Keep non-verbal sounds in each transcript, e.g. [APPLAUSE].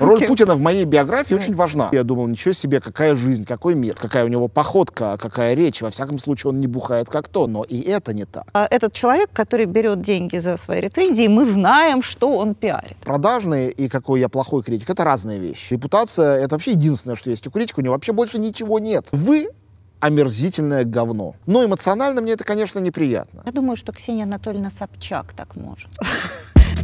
Роль okay. Путина в моей биографии очень важна. Я думал, ничего себе, какая жизнь, какой мир, какая у него походка, какая речь. Во всяком случае, он не бухает как то, но и это не так. А этот человек, который берет деньги за свои рецензии, мы знаем, что он пиарит. Продажный и какой я плохой критик — это разные вещи. Репутация — это вообще единственное, что есть у критика. У него вообще больше ничего нет. Вы омерзительное говно. Но эмоционально мне это, конечно, неприятно. Я думаю, что Ксения Анатольевна Собчак так может. [LAUGHS]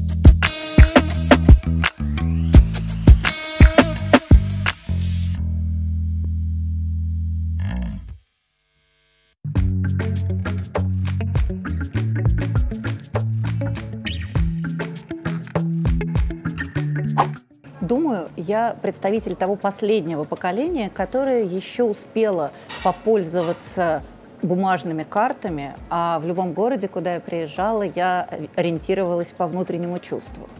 Думаю, я представитель того последнего поколения, которое еще успело попользоваться бумажными картами, а в любом городе, куда я приезжала, я ориентировалась по внутреннему чувству.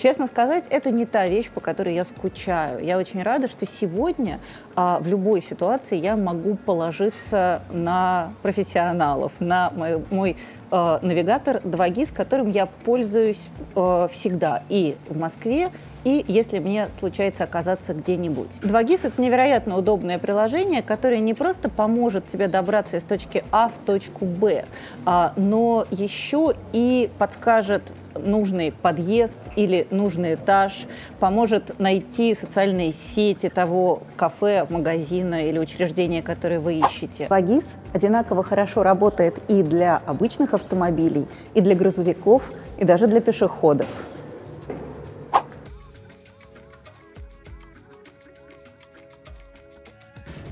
Честно сказать, это не та вещь, по которой я скучаю. Я очень рада, что сегодня а, в любой ситуации я могу положиться на профессионалов, на мой, мой э, навигатор 2GIS, которым я пользуюсь э, всегда и в Москве, и если мне случается оказаться где-нибудь. 2GIS — это невероятно удобное приложение, которое не просто поможет тебе добраться из точки А в точку Б, а, но еще и подскажет нужный подъезд или нужный этаж, поможет найти социальные сети того кафе, магазина или учреждения, которое вы ищете. Вагис одинаково хорошо работает и для обычных автомобилей, и для грузовиков, и даже для пешеходов.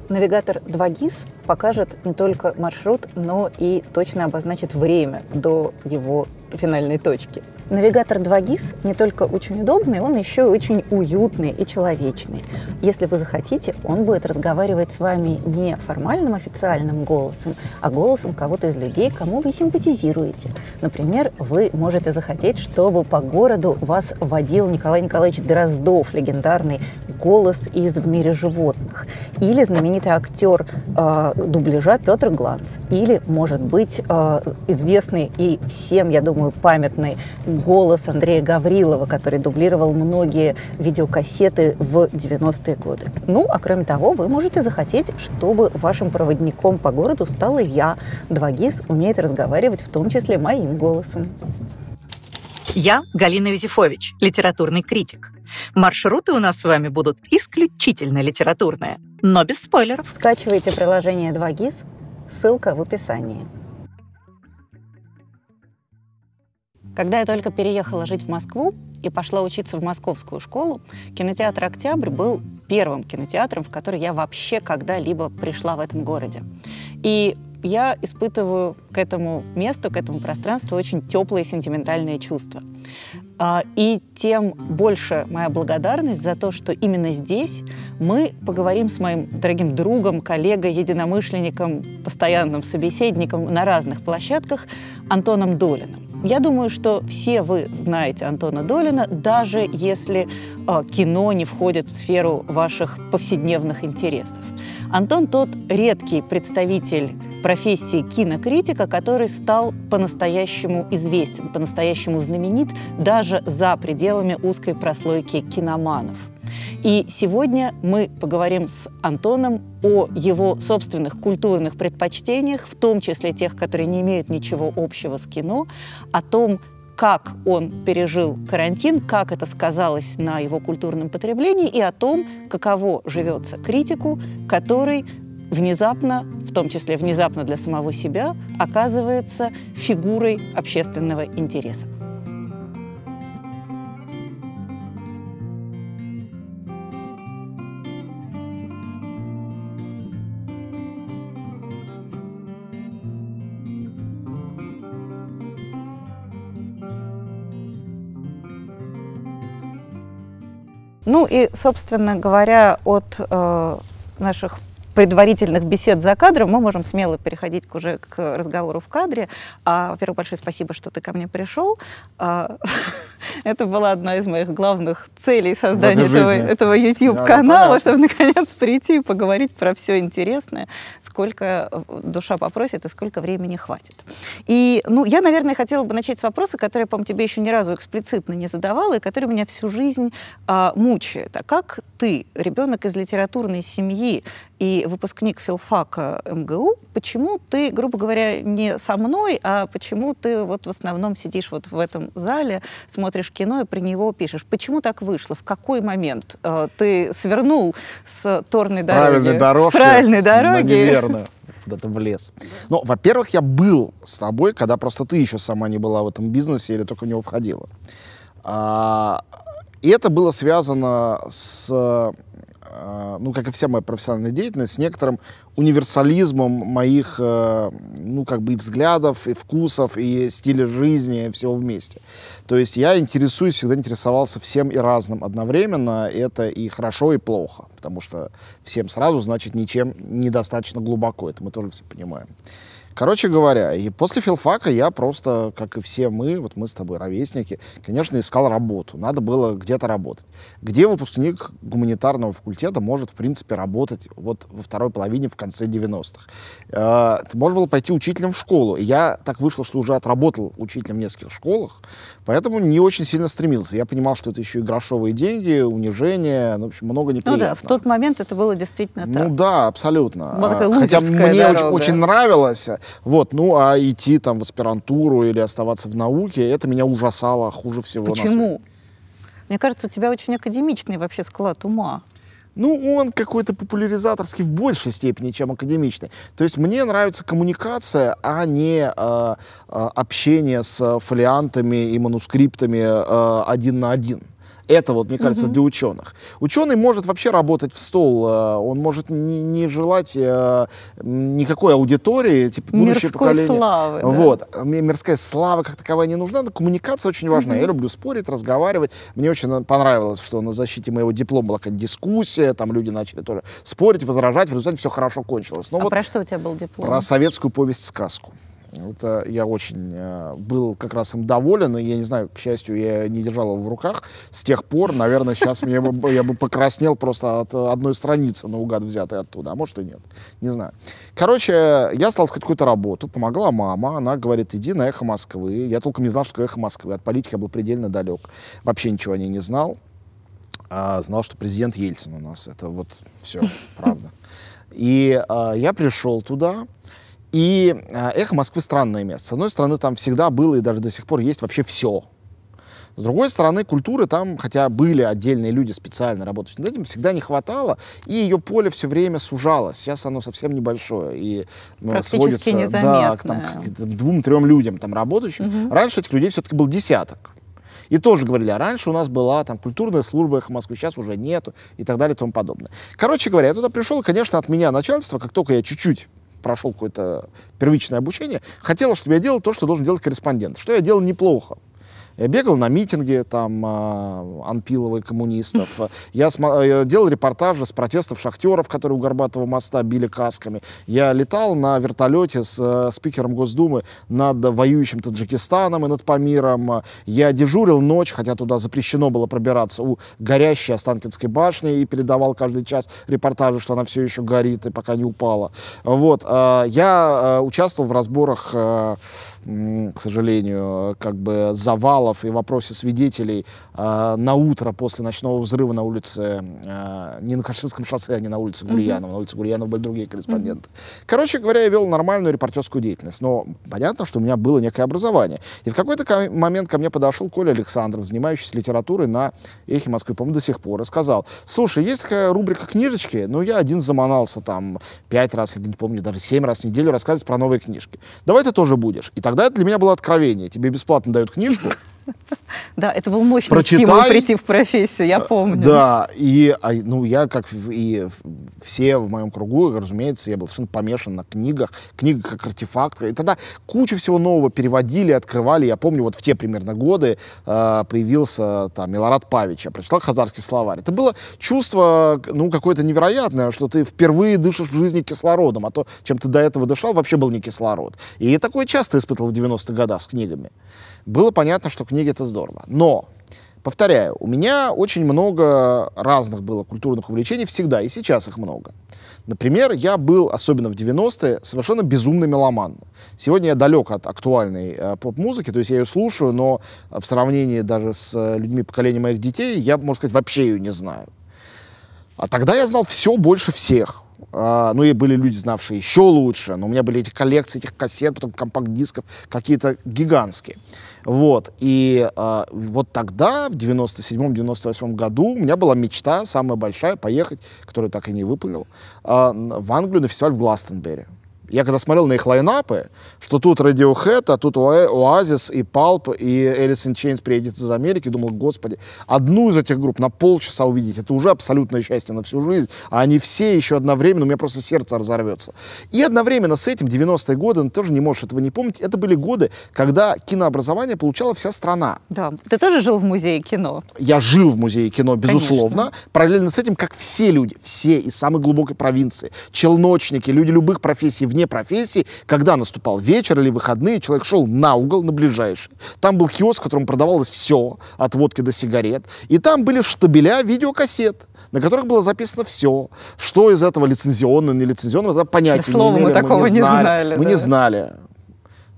Навигатор 2GIS покажет не только маршрут, но и точно обозначит время до его финальной точки. Навигатор 2GIS не только очень удобный, он еще и очень уютный и человечный. Если вы захотите, он будет разговаривать с вами не формальным официальным голосом, а голосом кого-то из людей, кому вы симпатизируете. Например, вы можете захотеть, чтобы по городу вас водил Николай Николаевич Дроздов, легендарный голос из «В мире животных», или знаменитый актер э, дубляжа Петр Гланц, или, может быть, э, известный и всем, я думаю, думаю, памятный голос Андрея Гаврилова, который дублировал многие видеокассеты в 90-е годы. Ну, а кроме того, вы можете захотеть, чтобы вашим проводником по городу стала я. 2 умеет разговаривать в том числе моим голосом. Я Галина Юзефович, литературный критик. Маршруты у нас с вами будут исключительно литературные, но без спойлеров. Скачивайте приложение 2GIS, ссылка в описании. Когда я только переехала жить в Москву и пошла учиться в московскую школу, кинотеатр «Октябрь» был первым кинотеатром, в который я вообще когда-либо пришла в этом городе. И я испытываю к этому месту, к этому пространству очень теплые сентиментальные чувства. А, и тем больше моя благодарность за то, что именно здесь мы поговорим с моим дорогим другом, коллегой, единомышленником, постоянным собеседником на разных площадках Антоном Долиным. Я думаю, что все вы знаете Антона Долина, даже если э, кино не входит в сферу ваших повседневных интересов. Антон тот редкий представитель профессии кинокритика, который стал по-настоящему известен, по-настоящему знаменит даже за пределами узкой прослойки киноманов – и сегодня мы поговорим с Антоном о его собственных культурных предпочтениях, в том числе тех, которые не имеют ничего общего с кино, о том, как он пережил карантин, как это сказалось на его культурном потреблении и о том, каково живется критику, который внезапно, в том числе внезапно для самого себя, оказывается фигурой общественного интереса. Ну и, собственно говоря, от э, наших предварительных бесед за кадром мы можем смело переходить уже к разговору в кадре. А, во-первых, большое спасибо, что ты ко мне пришел. А, [LAUGHS] это была одна из моих главных целей создания этого, этого YouTube-канала, да, чтобы наконец прийти и поговорить про все интересное, сколько э, душа попросит и сколько времени хватит. И, ну, я, наверное, хотела бы начать с вопроса, который, по-моему, тебе еще ни разу эксплицитно не задавала и который меня всю жизнь а, мучает. А как ты, ребенок из литературной семьи, и выпускник филфака МГУ, почему ты, грубо говоря, не со мной, а почему ты вот в основном сидишь вот в этом зале, смотришь кино и про него пишешь? Почему так вышло? В какой момент э, ты свернул с торной дороги? Правильной дорожки. правильной ну, дороги. Неверно куда-то [LAUGHS] в лес. Но, ну, во-первых, я был с тобой, когда просто ты еще сама не была в этом бизнесе или только в него входила. А, и это было связано с а, ну, как и вся моя профессиональная деятельность, с некоторым универсализмом моих, э, ну, как бы и взглядов, и вкусов, и стиля жизни, и всего вместе. То есть я интересуюсь, всегда интересовался всем и разным одновременно. Это и хорошо, и плохо, потому что всем сразу, значит, ничем недостаточно глубоко. Это мы тоже все понимаем. Короче говоря, и после филфака я просто, как и все мы, вот мы с тобой ровесники, конечно, искал работу. Надо было где-то работать. Где выпускник гуманитарного факультета может, в принципе, работать вот во второй половине, в конце 90-х? Э, можно было пойти учителем в школу. Я так вышло, что уже отработал учителем в нескольких школах, поэтому не очень сильно стремился. Я понимал, что это еще и грошовые деньги, унижение, ну, в общем, много неприятного. Ну да, в тот момент это было действительно ну так. Ну да, абсолютно. А, хотя мне очень, очень нравилось. Вот, ну а идти там в аспирантуру или оставаться в науке, это меня ужасало хуже всего. Почему? Мне кажется, у тебя очень академичный вообще склад ума. Ну, он какой-то популяризаторский в большей степени, чем академичный. То есть мне нравится коммуникация, а не э, э общение с фолиантами и манускриптами э, один на один. Это вот, мне кажется, угу. для ученых. Ученый может вообще работать в стол, э, он может не, не желать э, никакой аудитории, типа будущее мирской поколение. славы. Вот. Мне мирская слава как таковая не нужна, но коммуникация очень важна. Угу. Я люблю спорить, разговаривать. Мне очень понравилось, что на защите моего диплома была какая-то дискуссия, там люди начали тоже спорить, возражать, в результате все хорошо кончилось. Но ну а вот про что у тебя был диплом? Про советскую повесть-сказку. Это я очень э, был как раз им доволен, и я не знаю, к счастью, я не держал его в руках. С тех пор, наверное, сейчас мне бы, я бы покраснел просто от одной страницы наугад взятой оттуда, а может и нет, не знаю. Короче, я стал искать какую-то работу, помогла мама, она говорит, иди на «Эхо Москвы». Я толком не знал, что такое «Эхо Москвы», от политики я был предельно далек, вообще ничего о ней не знал. А знал, что президент Ельцин у нас, это вот все, [LAUGHS] правда. И э, я пришел туда, и э, «Эхо Москвы» странное место. С одной стороны, там всегда было и даже до сих пор есть вообще все. С другой стороны, культуры там, хотя были отдельные люди специально работающие над этим, всегда не хватало, и ее поле все время сужалось. Сейчас оно совсем небольшое и ну, сводится да, к, там, к, к двум-трем людям там работающим. Угу. Раньше этих людей все-таки был десяток. И тоже говорили, а раньше у нас была там культурная служба в Москве, сейчас уже нету и так далее и тому подобное. Короче говоря, я туда пришел, конечно, от меня начальство, как только я чуть-чуть прошел какое-то первичное обучение, хотела, чтобы я делал то, что должен делать корреспондент, что я делал неплохо. Я бегал на митинги там а, анпиловых коммунистов. Я э, делал репортажи с протестов шахтеров, которые у Горбатого моста били касками. Я летал на вертолете с э, спикером Госдумы над воюющим Таджикистаном и над Памиром. Я дежурил ночь, хотя туда запрещено было пробираться, у горящей Останкинской башни и передавал каждый час репортажи, что она все еще горит и пока не упала. Вот. Э, я участвовал в разборах, к сожалению, как бы завала обвалов и вопросе свидетелей э, на утро после ночного взрыва на улице, э, не на Кашинском шоссе, а не на улице Гурьянова, mm-hmm. на улице Гурьянова были другие корреспонденты. Mm-hmm. Короче говоря, я вел нормальную репортерскую деятельность, но понятно, что у меня было некое образование. И в какой-то ко момент ко мне подошел Коля Александров, занимающийся литературой на «Эхе Москвы», по-моему, до сих пор, и сказал, слушай, есть такая рубрика «Книжечки», но я один заманался там пять раз, я не помню, даже семь раз в неделю рассказывать про новые книжки. Давай ты тоже будешь. И тогда это для меня было откровение. Тебе бесплатно дают книжку, [LAUGHS] Да, это был мощный Прочитай. стимул прийти в профессию, я э, помню. Да, и а, ну, я, как и все в моем кругу, разумеется, я был совершенно помешан на книгах, книгах как артефакт. И тогда кучу всего нового переводили, открывали. Я помню, вот в те примерно годы э, появился там Милорад Павич, я прочитал «Хазарский словарь». Это было чувство, ну, какое-то невероятное, что ты впервые дышишь в жизни кислородом, а то, чем ты до этого дышал, вообще был не кислород. И я такое часто испытывал в 90-х годах с книгами было понятно, что книги это здорово. Но, повторяю, у меня очень много разных было культурных увлечений всегда, и сейчас их много. Например, я был, особенно в 90-е, совершенно безумный меломан. Сегодня я далек от актуальной э, поп-музыки, то есть я ее слушаю, но в сравнении даже с э, людьми поколения моих детей, я, можно сказать, вообще ее не знаю. А тогда я знал все больше всех. А, ну и были люди, знавшие еще лучше, но у меня были эти коллекции этих кассет, потом компакт-дисков, какие-то гигантские. Вот, и а, вот тогда, в 97-98 году, у меня была мечта, самая большая, поехать, которую так и не выполнил, а, в Англию на фестиваль в Гластенберри. Я когда смотрел на их лайнапы, что тут Radiohead, а тут Oasis и Pulp, и Alice in Chains приедет из Америки, думал, господи, одну из этих групп на полчаса увидеть, это уже абсолютное счастье на всю жизнь, а они все еще одновременно, у меня просто сердце разорвется. И одновременно с этим, 90-е годы, ты ну, тоже не можешь этого не помнить, это были годы, когда кинообразование получала вся страна. Да, ты тоже жил в музее кино? Я жил в музее кино, безусловно. Конечно. Параллельно с этим, как все люди, все из самой глубокой провинции, челночники, люди любых профессий, в вне профессии, когда наступал вечер или выходные, человек шел на угол, на ближайший. Там был киоск, в котором продавалось все, от водки до сигарет. И там были штабеля видеокассет, на которых было записано все. Что из этого лицензионно, нелицензионно, это понятия да, не имели. мы такого не знали. Не знали мы да. не знали.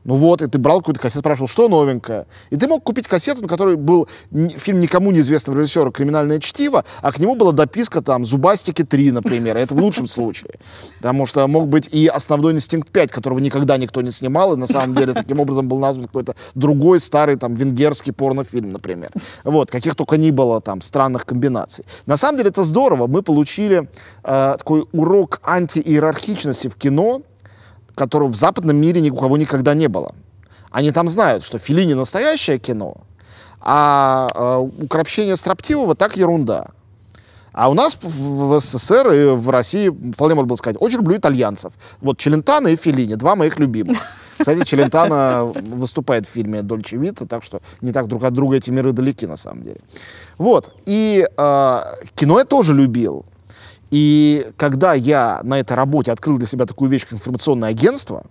Ну вот, и ты брал какую-то кассету, спрашивал, что новенькое. И ты мог купить кассету, на которой был фильм никому неизвестного режиссера «Криминальное чтиво», а к нему была дописка там «Зубастики 3», например. Это в лучшем случае. Потому что мог быть и «Основной инстинкт 5», которого никогда никто не снимал, и на самом деле таким образом был назван какой-то другой старый там венгерский порнофильм, например. Вот, каких только не было там странных комбинаций. На самом деле это здорово. Мы получили э, такой урок антииерархичности в кино, которого в западном мире ни у кого никогда не было. Они там знают, что Филини настоящее кино, а э, укропщение Строптивого так ерунда. А у нас в СССР и в России, вполне можно было сказать, очень люблю итальянцев. Вот Челентано и Филини, два моих любимых. Кстати, Челентано выступает в фильме «Дольче Вита», так что не так друг от друга эти миры далеки, на самом деле. Вот. И э, кино я тоже любил. И когда я на этой работе открыл для себя такую вещь, как информационное агентство,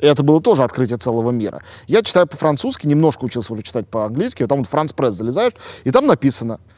и это было тоже открытие целого мира. Я читаю по-французски, немножко учился уже читать по-английски, там вот Франс Пресс залезаешь, и там написано –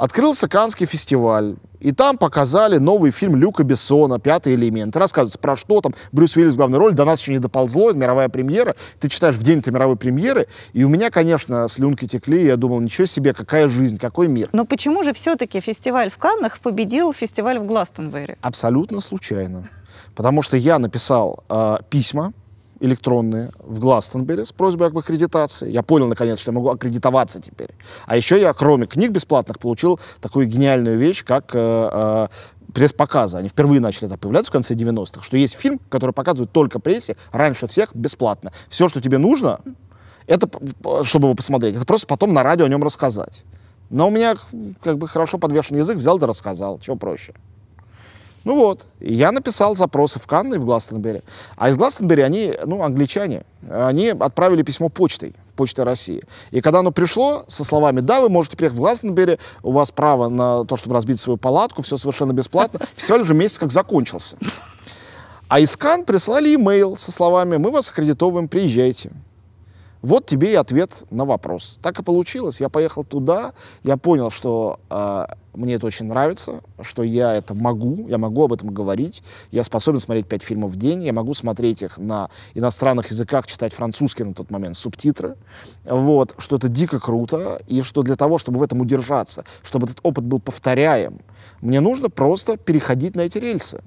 открылся Канский фестиваль. И там показали новый фильм Люка Бессона «Пятый элемент». Рассказывается про что там, Брюс Уиллис в главной роли, до нас еще не доползло, мировая премьера. Ты читаешь в день этой мировой премьеры, и у меня, конечно, слюнки текли, я думал, ничего себе, какая жизнь, какой мир. Но почему же все-таки фестиваль в Каннах победил фестиваль в Гластонберри? Абсолютно случайно. Потому что я написал э, письма, электронные в Гластенбери с просьбой об аккредитации. Я понял, наконец, что я могу аккредитоваться теперь. А еще я, кроме книг бесплатных, получил такую гениальную вещь, как э, э, пресс-показы. Они впервые начали это появляться в конце 90-х, что есть фильм, который показывают только прессе, раньше всех, бесплатно. Все, что тебе нужно, это, чтобы его посмотреть, это просто потом на радио о нем рассказать. Но у меня как бы хорошо подвешен язык, взял да рассказал, чего проще. Ну вот, я написал запросы в Канны и в Гластенберри. А из Гластенберри они, ну, англичане, они отправили письмо почтой, почтой России. И когда оно пришло со словами «Да, вы можете приехать в Гластенберри, у вас право на то, чтобы разбить свою палатку, все совершенно бесплатно», фестиваль [LAUGHS] уже месяц как закончился. А из Кан прислали имейл со словами «Мы вас аккредитовываем, приезжайте». Вот тебе и ответ на вопрос. Так и получилось. Я поехал туда, я понял, что э, мне это очень нравится, что я это могу, я могу об этом говорить, я способен смотреть пять фильмов в день, я могу смотреть их на иностранных языках, читать французский на тот момент, субтитры, вот, что это дико круто, и что для того, чтобы в этом удержаться, чтобы этот опыт был повторяем, мне нужно просто переходить на эти рельсы.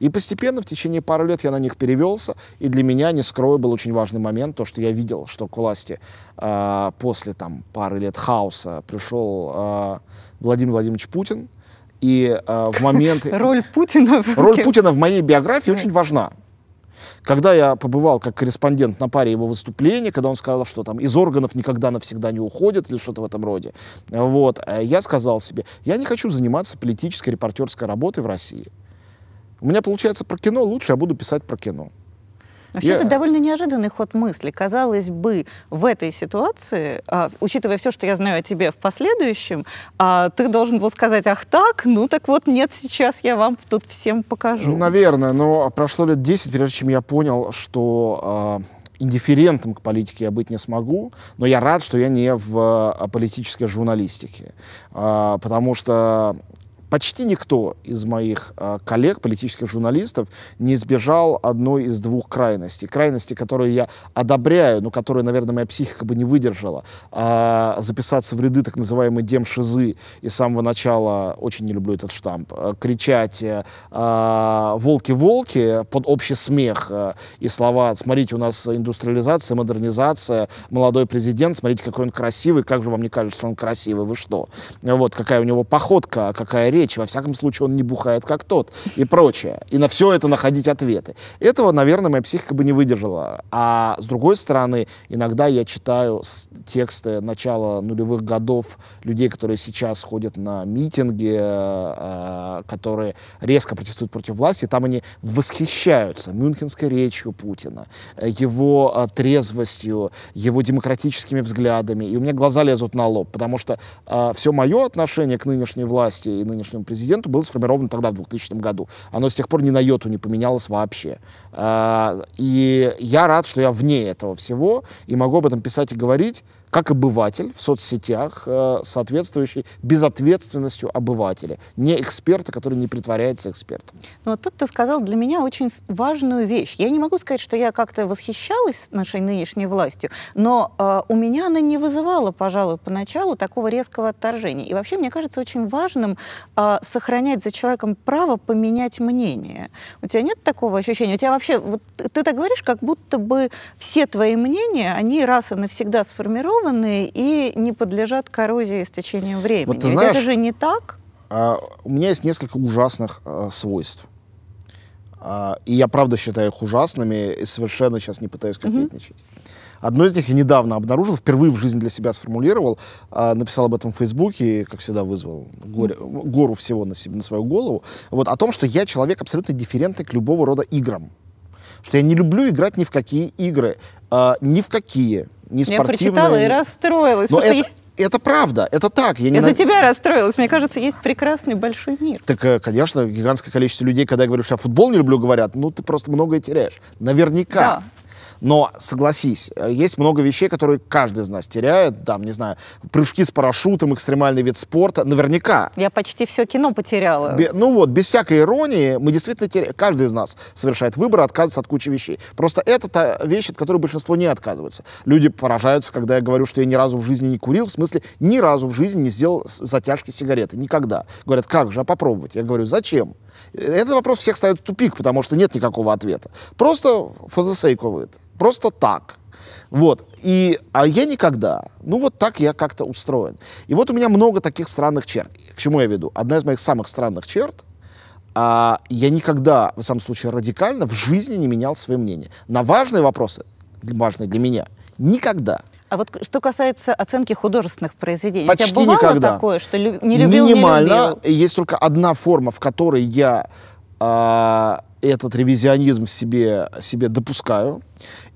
И постепенно, в течение пары лет я на них перевелся, и для меня, не скрою, был очень важный момент, то, что я видел, что к власти э, после там, пары лет хаоса пришел э, Владимир Владимирович Путин, и э, в момент... [LAUGHS] Роль Путина... Роль Путина в моей биографии очень важна. Когда я побывал как корреспондент на паре его выступлений, когда он сказал, что там из органов никогда навсегда не уходит или что-то в этом роде, вот, э, я сказал себе, я не хочу заниматься политической репортерской работой в России. У меня получается про кино лучше, я буду писать про кино. Вообще, я... это довольно неожиданный ход мысли. Казалось бы, в этой ситуации, а, учитывая все, что я знаю о тебе в последующем, а, ты должен был сказать, ах так, ну так вот нет, сейчас я вам тут всем покажу. наверное, но прошло лет 10, прежде чем я понял, что а, индифферентом к политике я быть не смогу, но я рад, что я не в а, политической журналистике, а, потому что почти никто из моих э, коллег, политических журналистов, не избежал одной из двух крайностей. Крайности, которые я одобряю, но которые, наверное, моя психика бы не выдержала. А, записаться в ряды так называемой демшизы. И с самого начала очень не люблю этот штамп. Э, кричать э, а, «волки-волки» под общий смех и слова «смотрите, у нас индустриализация, модернизация, молодой президент, смотрите, какой он красивый, как же вам не кажется, что он красивый, вы что?» Вот, какая у него походка, какая речь речи, во всяком случае он не бухает как тот и прочее. И на все это находить ответы. Этого, наверное, моя психика бы не выдержала. А с другой стороны, иногда я читаю тексты начала нулевых годов людей, которые сейчас ходят на митинги, э, э, которые резко протестуют против власти, там они восхищаются мюнхенской речью Путина, его э, трезвостью, его демократическими взглядами. И у меня глаза лезут на лоб, потому что все мое отношение к нынешней власти и нынешней нынешнему президенту, было сформировано тогда, в 2000 году. Оно с тех пор ни на йоту не поменялось вообще. А, и я рад, что я вне этого всего и могу об этом писать и говорить, как обыватель в соцсетях, э, соответствующий безответственностью обывателя, не эксперта, который не притворяется экспертом. Ну вот тут ты сказал для меня очень важную вещь. Я не могу сказать, что я как-то восхищалась нашей нынешней властью, но э, у меня она не вызывала, пожалуй, поначалу такого резкого отторжения. И вообще, мне кажется, очень важным э, сохранять за человеком право поменять мнение. У тебя нет такого ощущения? У тебя вообще, вот ты так говоришь, как будто бы все твои мнения, они раз и навсегда сформированы, образованные и не подлежат коррозии с течением времени. Вот ты знаешь, Ведь это же не так. А, у меня есть несколько ужасных а, свойств. А, и я правда считаю их ужасными и совершенно сейчас не пытаюсь кокетничать. Угу. Одно из них я недавно обнаружил, впервые в жизни для себя сформулировал, а, написал об этом в Фейсбуке, и, как всегда, вызвал горе, гору всего на, себе, на свою голову. Вот о том, что я человек абсолютно дифферентный к любого рода играм. Что я не люблю играть ни в какие игры, а, ни в какие не Я прочитала и расстроилась. Но это, это правда, это так. Я не за на... тебя расстроилась. Мне кажется, есть прекрасный большой мир. Так, э, конечно, гигантское количество людей, когда я говорю, что я футбол не люблю, говорят, ну ты просто многое теряешь. Наверняка. Да. Но согласись, э, есть много вещей, которые каждый из нас теряет. Там, не знаю, прыжки с парашютом, экстремальный вид спорта. Наверняка. Я почти все кино потеряла. Бе, ну вот, без всякой иронии, мы действительно теряем. Каждый из нас совершает выбор, отказывается от кучи вещей. Просто это та вещь, от которой большинство не отказывается. Люди поражаются, когда я говорю, что я ни разу в жизни не курил. В смысле, ни разу в жизни не сделал затяжки сигареты. Никогда. Говорят, как же, а попробовать? Я говорю, зачем? Э, этот вопрос всех ставит в тупик, потому что нет никакого ответа. Просто for the sake of it. Просто так. Вот. И, а я никогда. Ну, вот так я как-то устроен. И вот у меня много таких странных черт. К чему я веду? Одна из моих самых странных черт а, я никогда, в самом случае, радикально в жизни не менял свое мнение. На важные вопросы, важные для меня, никогда. А вот что касается оценки художественных произведений, почти у тебя бывало никогда. такое, что лю- не любил, Минимально. Не любил? Есть только одна форма, в которой я э, этот ревизионизм себе, себе допускаю.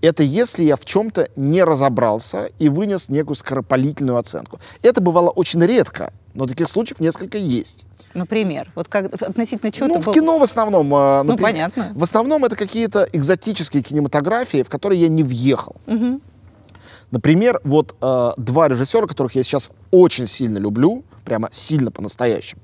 Это если я в чем-то не разобрался и вынес некую скоропалительную оценку. Это бывало очень редко, но таких случаев несколько есть. Например, вот как относительно чего? Ну, в был... кино в основном. А, ну, например, ну, понятно. В основном это какие-то экзотические кинематографии, в которые я не въехал. Угу. Например, вот э, два режиссера, которых я сейчас очень сильно люблю, прямо сильно по-настоящему.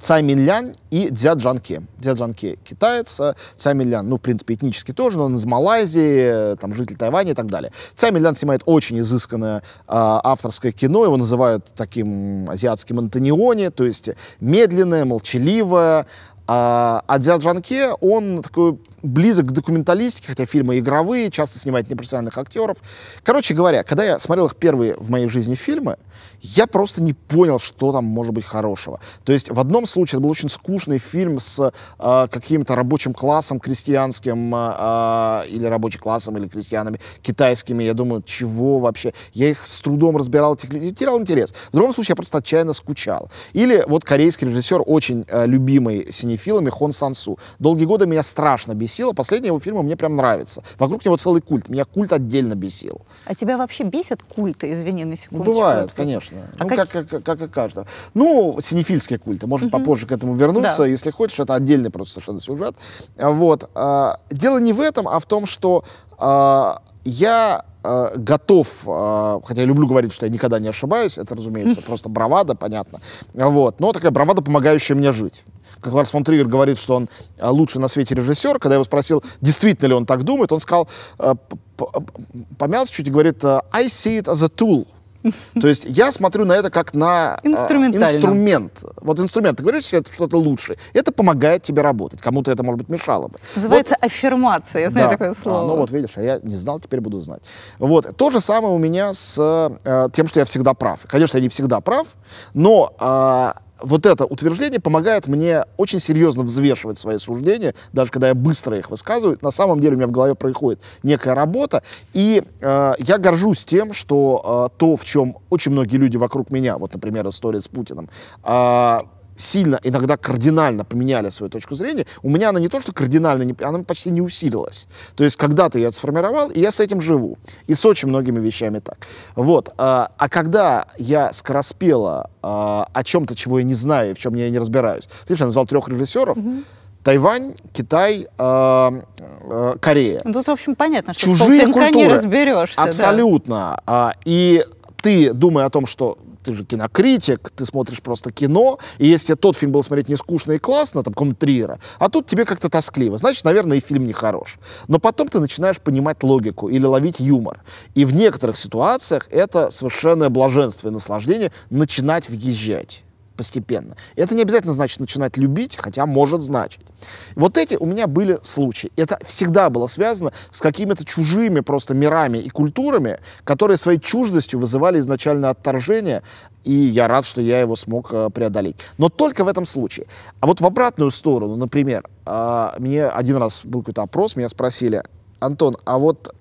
Цай Минлян и Дзя Джанке. Дзя Джанке китаец, э, Цай Минлян, ну, в принципе, этнически тоже, но он из Малайзии, э, там, житель Тайваня и так далее. Цай Минлян снимает очень изысканное а, авторское кино, его называют таким азиатским Антониони, то есть медленное, молчаливое, а, а Дзяджанке, он такой близок к документалистике, хотя фильмы игровые, часто снимает непрофессиональных актеров. Короче говоря, когда я смотрел их первые в моей жизни фильмы, я просто не понял, что там может быть хорошего. То есть в одном случае это был очень скучный фильм с э, каким-то рабочим классом крестьянским э, или рабочим классом или крестьянами китайскими. Я думаю, чего вообще? Я их с трудом разбирал, терял интерес. В другом случае я просто отчаянно скучал. Или вот корейский режиссер, очень э, любимый синий фильмами Хон Сансу. Долгие годы меня страшно бесило. последние его фильмы мне прям нравятся. Вокруг него целый культ. Меня культ отдельно бесил. А тебя вообще бесят культы, извини, на секунду. Ну, бывает, конечно. А ну, как... Как, как, как и каждого. Ну, синефильские культы. Может, угу. попозже к этому вернуться, да. если хочешь. Это отдельный просто совершенно сюжет. А вот. А, дело не в этом, а в том, что а, я готов, хотя я люблю говорить, что я никогда не ошибаюсь, это, разумеется, просто бравада, понятно, вот, но такая бравада, помогающая мне жить. Ларс фон Тривер говорит, что он а, лучший на свете режиссер. Когда я его спросил, действительно ли он так думает, он сказал, а, помялся чуть и говорит, а, I see it as a tool. То есть я смотрю на это как на инструмент. Вот инструмент. Ты говоришь это что-то лучшее. Это помогает тебе работать. Кому-то это, может быть, мешало бы. Называется вот. аффирмация. Я знаю да. такое слово. А, ну вот видишь, а я не знал, теперь буду знать. Вот. То же самое у меня с э, тем, что я всегда прав. Конечно, я не всегда прав, но э, вот это утверждение помогает мне очень серьезно взвешивать свои суждения, даже когда я быстро их высказываю. На самом деле у меня в голове происходит некая работа, и э, я горжусь тем, что э, то, в чем очень многие люди вокруг меня, вот, например, история с Путиным, э, сильно, иногда кардинально поменяли свою точку зрения, у меня она не то, что кардинально, она почти не усилилась. То есть когда-то я сформировал, и я с этим живу. И с очень многими вещами так. Вот. А, а когда я скороспела а, о чем-то, чего я не знаю, в чем я не разбираюсь. Слышишь, я назвал трех режиссеров. Тайвань, Китай, э, э, Корея. Ну, тут, в общем, понятно, что Чужие культуры. не разберешься. Абсолютно. Да. И ты, думая о том, что ты же кинокритик, ты смотришь просто кино, и если тот фильм был смотреть не скучно и классно, там, каком а тут тебе как-то тоскливо, значит, наверное, и фильм не хорош. Но потом ты начинаешь понимать логику или ловить юмор. И в некоторых ситуациях это совершенное блаженство и наслаждение начинать въезжать постепенно. И это не обязательно значит начинать любить, хотя может значить. Вот эти у меня были случаи. Это всегда было связано с какими-то чужими просто мирами и культурами, которые своей чуждостью вызывали изначально отторжение, и я рад, что я его смог э, преодолеть. Но только в этом случае. А вот в обратную сторону, например, а, мне один раз был какой-то опрос, меня спросили, Антон, а вот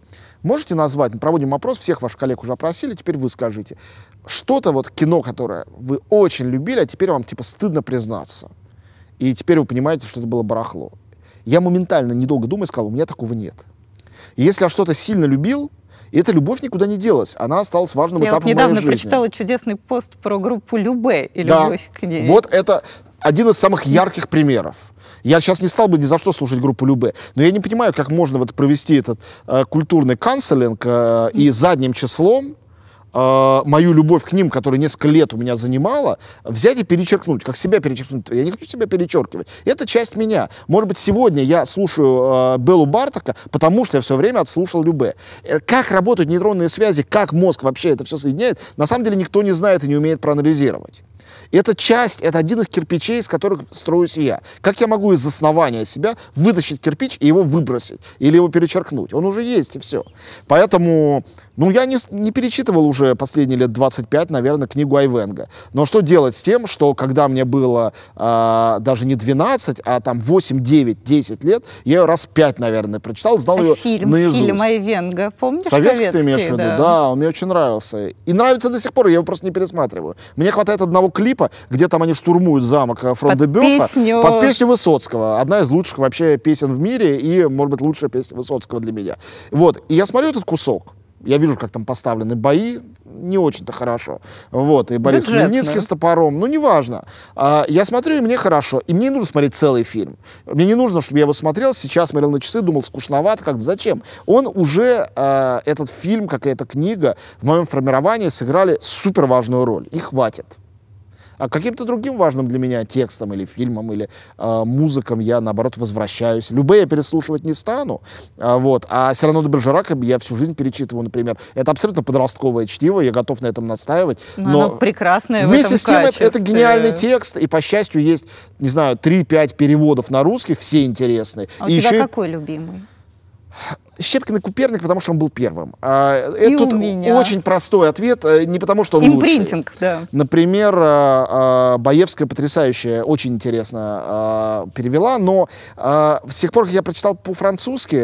Можете назвать, Мы проводим опрос, всех ваших коллег уже опросили, теперь вы скажите. Что-то вот кино, которое вы очень любили, а теперь вам типа стыдно признаться. И теперь вы понимаете, что это было барахло. Я моментально, недолго думая, сказал, у меня такого нет. И если я что-то сильно любил, и эта любовь никуда не делась. Она осталась важным Я этапом вот моей жизни. Я недавно прочитала чудесный пост про группу Любе и да. любовь к ней. Вот это один из самых ярких примеров. Я сейчас не стал бы ни за что слушать группу Любе, но я не понимаю, как можно вот провести этот э, культурный канцелинг э, и задним числом э, мою любовь к ним, которая несколько лет у меня занимала, взять и перечеркнуть, как себя перечеркнуть. Я не хочу себя перечеркивать. Это часть меня. Может быть, сегодня я слушаю э, Беллу Бартака, потому что я все время отслушал Любе. Э, как работают нейронные связи, как мозг вообще это все соединяет, на самом деле никто не знает и не умеет проанализировать. Это часть, это один из кирпичей, из которых строюсь я. Как я могу из основания себя вытащить кирпич и его выбросить? Или его перечеркнуть? Он уже есть, и все. Поэтому, ну, я не, не перечитывал уже последние лет 25, наверное, книгу Айвенга. Но что делать с тем, что когда мне было э, даже не 12, а там 8, 9, 10 лет, я ее раз 5, наверное, прочитал, знал а ее фильм, наизусть. Фильм Айвенга, помнишь? Советский, советский ты имеешь да. в виду? Да, он мне очень нравился. И нравится до сих пор, я его просто не пересматриваю. Мне хватает одного клипа, где там они штурмуют замок Франдебёфа. Э, Под песню... Под песню Высоцкого. Одна из лучших вообще песен в мире и, может быть, лучшая песня Высоцкого для меня. Вот. И я смотрю этот кусок, я вижу, как там поставлены бои, не очень-то хорошо. Вот, и Борис Бюджетно. Хмельницкий с топором, ну, неважно. А, я смотрю, и мне хорошо. И мне не нужно смотреть целый фильм. Мне не нужно, чтобы я его смотрел, сейчас смотрел на часы, думал, скучновато, как то зачем? Он уже, а, этот фильм, какая-то книга в моем формировании сыграли супер важную роль. И хватит. А каким-то другим важным для меня текстом или фильмом или э, музыкам я, наоборот, возвращаюсь. Любые я переслушивать не стану, а, вот. А Сирано де Бержерак я всю жизнь перечитываю, например. Это абсолютно подростковое чтиво, я готов на этом настаивать. Но, но прекрасное Вместе с тем, это, это гениальный текст, и, по счастью, есть, не знаю, 3-5 переводов на русский, все интересные. А у и тебя еще... какой любимый? Щепкин и Куперник, потому что он был первым. А, э, и это тут меня. очень простой ответ, э, не потому что он Импринтинг, лучший. да. Например, а, а, Боевская потрясающая, очень интересно а, перевела, но с тех пор, как я прочитал по-французски,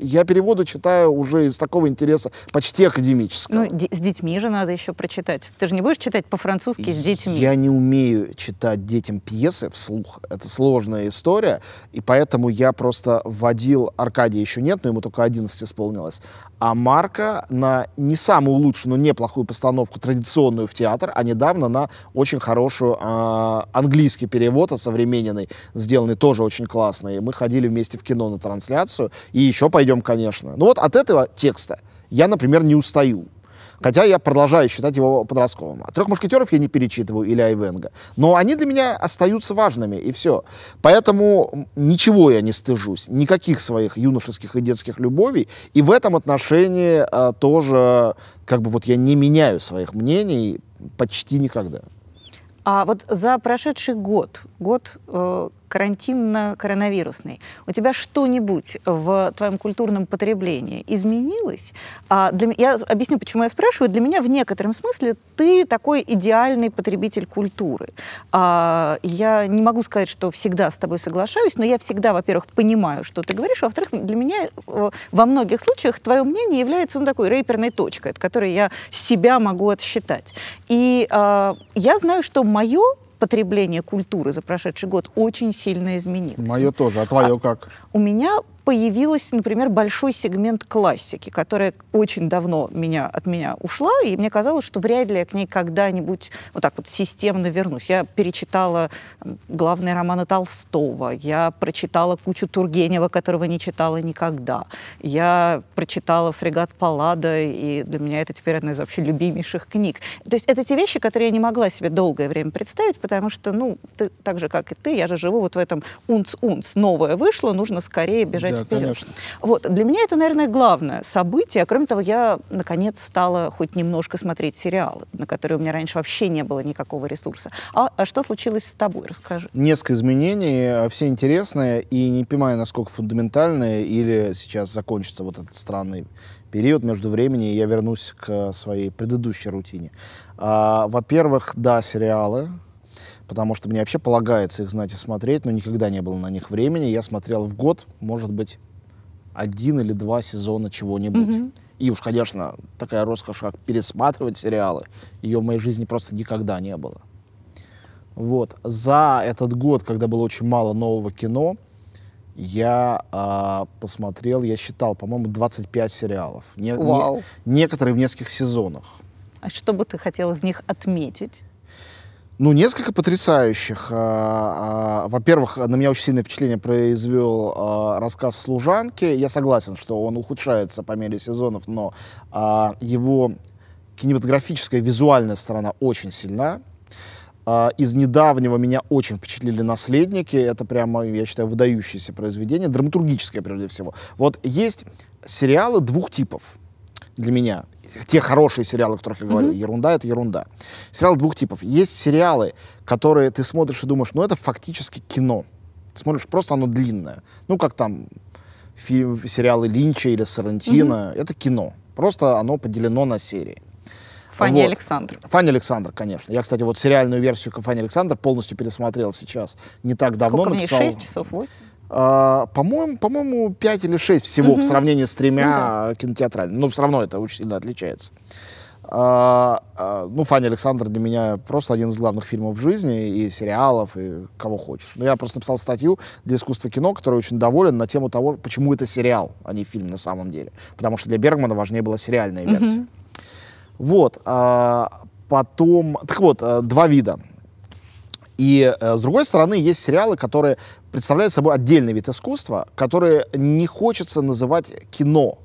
я переводы читаю уже из такого интереса почти академического. Ну, с детьми же надо еще прочитать. Ты же не будешь читать по-французски с детьми? Я не умею читать детям пьесы вслух. Это сложная история, и поэтому я просто вводил, Аркадия еще нет, но ему только один 11 исполнилось. А Марка на не самую лучшую, но неплохую постановку, традиционную в театр, а недавно на очень хорошую э, английский перевод, современный, сделанный тоже очень классный. Мы ходили вместе в кино на трансляцию, и еще пойдем, конечно. Ну вот от этого текста я, например, не устаю. Хотя я продолжаю считать его подростковым. А «Трех мушкетеров» я не перечитываю, или «Айвенга». Но они для меня остаются важными, и все. Поэтому ничего я не стыжусь. Никаких своих юношеских и детских любовей. И в этом отношении э, тоже, как бы вот я не меняю своих мнений почти никогда. А вот за прошедший год, год э, карантинно-коронавирусный, у тебя что-нибудь в твоем культурном потреблении изменилось? А для, я объясню, почему я спрашиваю. Для меня в некотором смысле ты такой идеальный потребитель культуры. А, я не могу сказать, что всегда с тобой соглашаюсь, но я всегда, во-первых, понимаю, что ты говоришь, а во-вторых, для меня э, во многих случаях твое мнение является ну, такой рейперной точкой, от которой я себя могу отсчитать. И а, я знаю, что мое потребление культуры за прошедший год очень сильно изменилось. Мое тоже, а твое а, как? у меня появилась, например, большой сегмент классики, которая очень давно меня, от меня ушла, и мне казалось, что вряд ли я к ней когда-нибудь вот так вот системно вернусь. Я перечитала главные романы Толстого, я прочитала кучу Тургенева, которого не читала никогда, я прочитала «Фрегат Паллада», и для меня это теперь одна из вообще любимейших книг. То есть это те вещи, которые я не могла себе долгое время представить, потому что, ну, ты, так же, как и ты, я же живу вот в этом унц-унц, новое вышло, нужно скорее бежать да, вперед. Конечно. Вот. Для меня это, наверное, главное событие. Кроме того, я, наконец, стала хоть немножко смотреть сериалы, на которые у меня раньше вообще не было никакого ресурса. А, а что случилось с тобой? Расскажи. Несколько изменений, э, все интересные, и не понимаю, насколько фундаментальные, или сейчас закончится вот этот странный период между времени, и я вернусь к своей предыдущей рутине. А, во-первых, да, сериалы, потому что мне вообще полагается их знать и смотреть, но никогда не было на них времени. Я смотрел в год, может быть, один или два сезона чего-нибудь. Mm-hmm. И уж, конечно, такая роскошь, как пересматривать сериалы, ее в моей жизни просто никогда не было. Вот. За этот год, когда было очень мало нового кино, я э, посмотрел, я считал, по-моему, 25 сериалов. Не, wow. не, некоторые в нескольких сезонах. А что бы ты хотел из них отметить? Ну, несколько потрясающих. А, а, во-первых, на меня очень сильное впечатление произвел а, рассказ «Служанки». Я согласен, что он ухудшается по мере сезонов, но его кинематографическая, визуальная сторона очень сильна. Из недавнего меня очень впечатлили «Наследники». Это прямо, я считаю, выдающееся произведение, драматургическое прежде всего. Вот есть сериалы двух типов для меня те хорошие сериалы, о которых я говорю, mm-hmm. ерунда это ерунда. Сериал двух типов. Есть сериалы, которые ты смотришь и думаешь, ну это фактически кино. Ты смотришь, просто оно длинное. Ну как там фильм, сериалы Линча или Сарантино. Mm-hmm. Это кино. Просто оно поделено на серии. Фанни вот. Александр. Фанни Александр, конечно. Я, кстати, вот сериальную версию Фанни Александр полностью пересмотрел сейчас не так давно. Сколько написал... мне, 6 часов, 8? А, по-моему, по-моему, 5 или 6 всего угу. в сравнении с тремя ну, кинотеатральными. Но все равно это очень сильно отличается. А, а, ну, Фаня Александр для меня просто один из главных фильмов в жизни, и сериалов, и кого хочешь. Но я просто написал статью для искусства кино, который очень доволен на тему того, почему это сериал, а не фильм на самом деле. Потому что для Бергмана важнее была сериальная версия. Угу. Вот. А, потом... Так вот, э, два вида. И, э, с другой стороны, есть сериалы, которые представляют собой отдельный вид искусства, которые не хочется называть кино.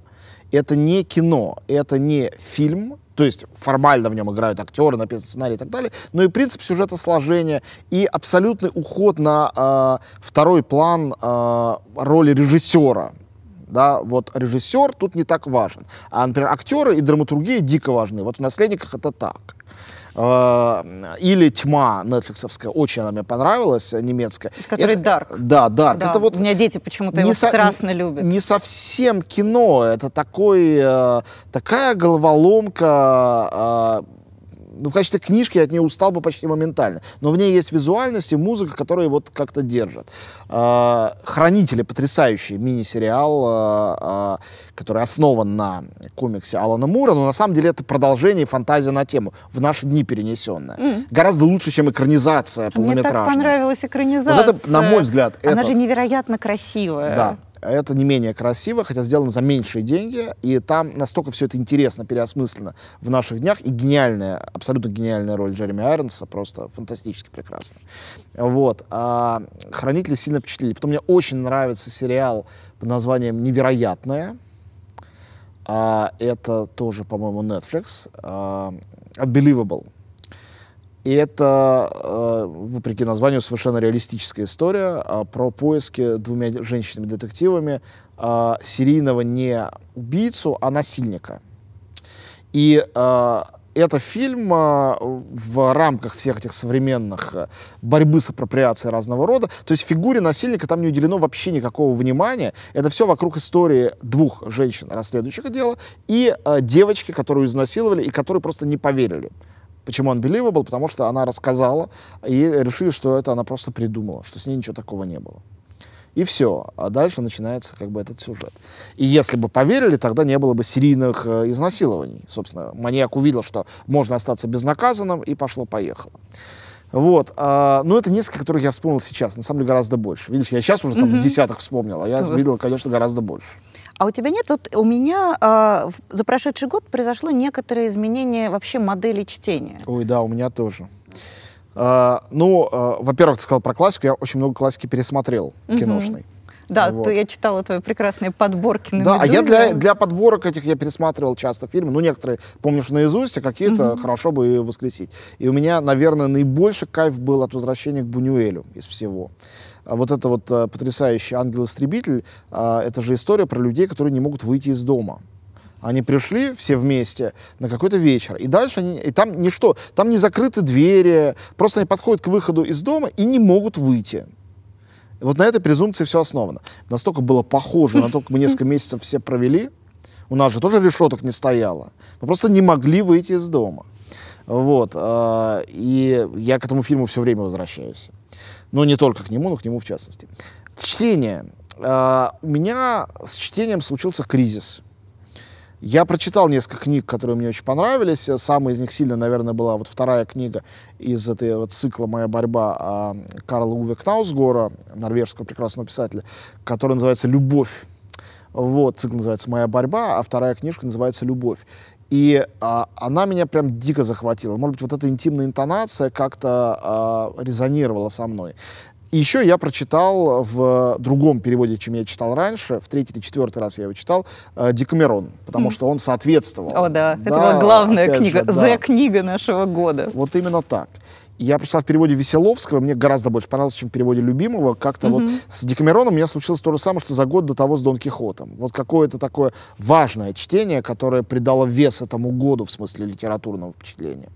Это не кино, это не фильм, то есть формально в нем играют актеры, написан сценарий и так далее, но и принцип сюжета сложения и абсолютный уход на э, второй план э, роли режиссера. Да, вот режиссер тут не так важен. А, например, актеры и драматургия дико важны. Вот в «Наследниках» это так. Э, или «Тьма» нетфликсовская, очень она мне понравилась, э, немецкая. Который это, «Дарк». Да, «Дарк». Да, это вот у меня дети почему-то его со, страстно не, любят. Не совсем кино, это такой, э, такая головоломка ну, в качестве книжки я от нее устал бы почти моментально. Но в ней есть визуальность и музыка, которые вот как-то держат. А, «Хранители» — потрясающий мини-сериал, а, а, который основан на комиксе Алана Мура, но на самом деле это продолжение и фантазия на тему, в наши дни перенесенная. Mm. Гораздо лучше, чем экранизация полнометражная. Мне так понравилась экранизация. Вот это, на мой взгляд, Она это... же невероятно красивая. Да. А это не менее красиво, хотя сделано за меньшие деньги, и там настолько все это интересно, переосмысленно в наших днях, и гениальная, абсолютно гениальная роль Джереми Айронса, просто фантастически прекрасно. Вот. А «Хранители» сильно впечатлили. Потом мне очень нравится сериал под названием «Невероятное», а, это тоже, по-моему, Netflix. А, Unbelievable. И это, э, вопреки названию, совершенно реалистическая история а, про поиски двумя женщинами-детективами а, серийного не убийцу, а насильника. И э, это фильм э, в рамках всех этих современных борьбы с апроприацией разного рода. То есть фигуре насильника там не уделено вообще никакого внимания. Это все вокруг истории двух женщин, расследующих дело, и девочки, которую изнасиловали и которые просто не поверили Почему Unbelievable? Потому что она рассказала, и решили, что это она просто придумала, что с ней ничего такого не было. И все. А дальше начинается как бы этот сюжет. И если бы поверили, тогда не было бы серийных э, изнасилований. Собственно, маньяк увидел, что можно остаться безнаказанным, и пошло-поехало. Вот. А, но это несколько, которых я вспомнил сейчас. На самом деле гораздо больше. Видишь, я сейчас уже там mm-hmm. с десятых вспомнил, а я видел, конечно, гораздо больше а у тебя нет? Вот у меня э, за прошедший год произошло некоторое изменение вообще модели чтения. Ой, да, у меня тоже. Э, ну, э, во-первых, ты сказал про классику. Я очень много классики пересмотрел угу. киношной. Да, вот. то я читала твои прекрасные подборки на Да, Медузе. а я для, для подборок этих я пересматривал часто фильмы. Ну, некоторые помнишь наизусть, а какие-то угу. хорошо бы и воскресить. И у меня, наверное, наибольший кайф был от возвращения к Бунюэлю из всего. А вот это вот э, потрясающий ангел-истребитель, а, это же история про людей, которые не могут выйти из дома. Они пришли все вместе на какой-то вечер. И дальше они, и там ничто, там не закрыты двери, просто они подходят к выходу из дома и не могут выйти. вот на этой презумпции все основано. Настолько было похоже, на то, как мы несколько месяцев все провели. У нас же тоже решеток не стояло. Мы просто не могли выйти из дома. Вот. Э, и я к этому фильму все время возвращаюсь но не только к нему, но к нему в частности. Чтение. А, у меня с чтением случился кризис. Я прочитал несколько книг, которые мне очень понравились. Самая из них сильно, наверное, была вот вторая книга из этого цикла «Моя борьба» а, Карла Уве Кнаусгора, норвежского прекрасного писателя, который называется «Любовь». Вот, цикл называется «Моя борьба», а вторая книжка называется «Любовь». И а, она меня прям дико захватила. Может быть, вот эта интимная интонация как-то а, резонировала со мной. И еще я прочитал в другом переводе, чем я читал раньше, в третий или четвертый раз я его читал, э, Декамерон, потому mm. что он соответствовал. О, да, да это была главная книга, же, да. книга нашего года. Вот именно так. Я прочитал в переводе Веселовского, мне гораздо больше понравилось, чем в переводе Любимого. Как-то угу. вот с Декамероном у меня случилось то же самое, что за год до того с Дон Кихотом. Вот какое-то такое важное чтение, которое придало вес этому году в смысле литературного впечатления.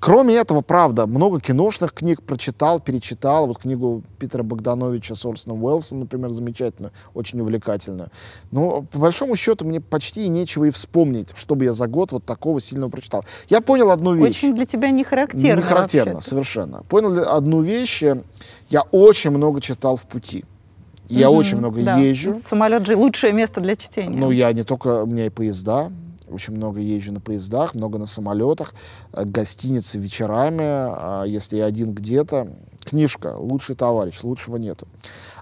Кроме этого, правда, много киношных книг прочитал, перечитал. Вот книгу Питера Богдановича с Орсоном Уэллсом, например, замечательную, очень увлекательную. Но, по большому счету, мне почти нечего и вспомнить, чтобы я за год вот такого сильного прочитал. Я понял одну вещь. Очень для тебя не характерно. Не характерно, совершенно. Понял одну вещь. Э, я очень много читал в пути. Я mm-hmm, очень много да. езжу. Самолет же лучшее место для чтения. Ну, я не только, у меня и поезда, очень много езжу на поездах, много на самолетах, э, гостиницы вечерами, а, если я один где-то. Книжка «Лучший товарищ», лучшего нету.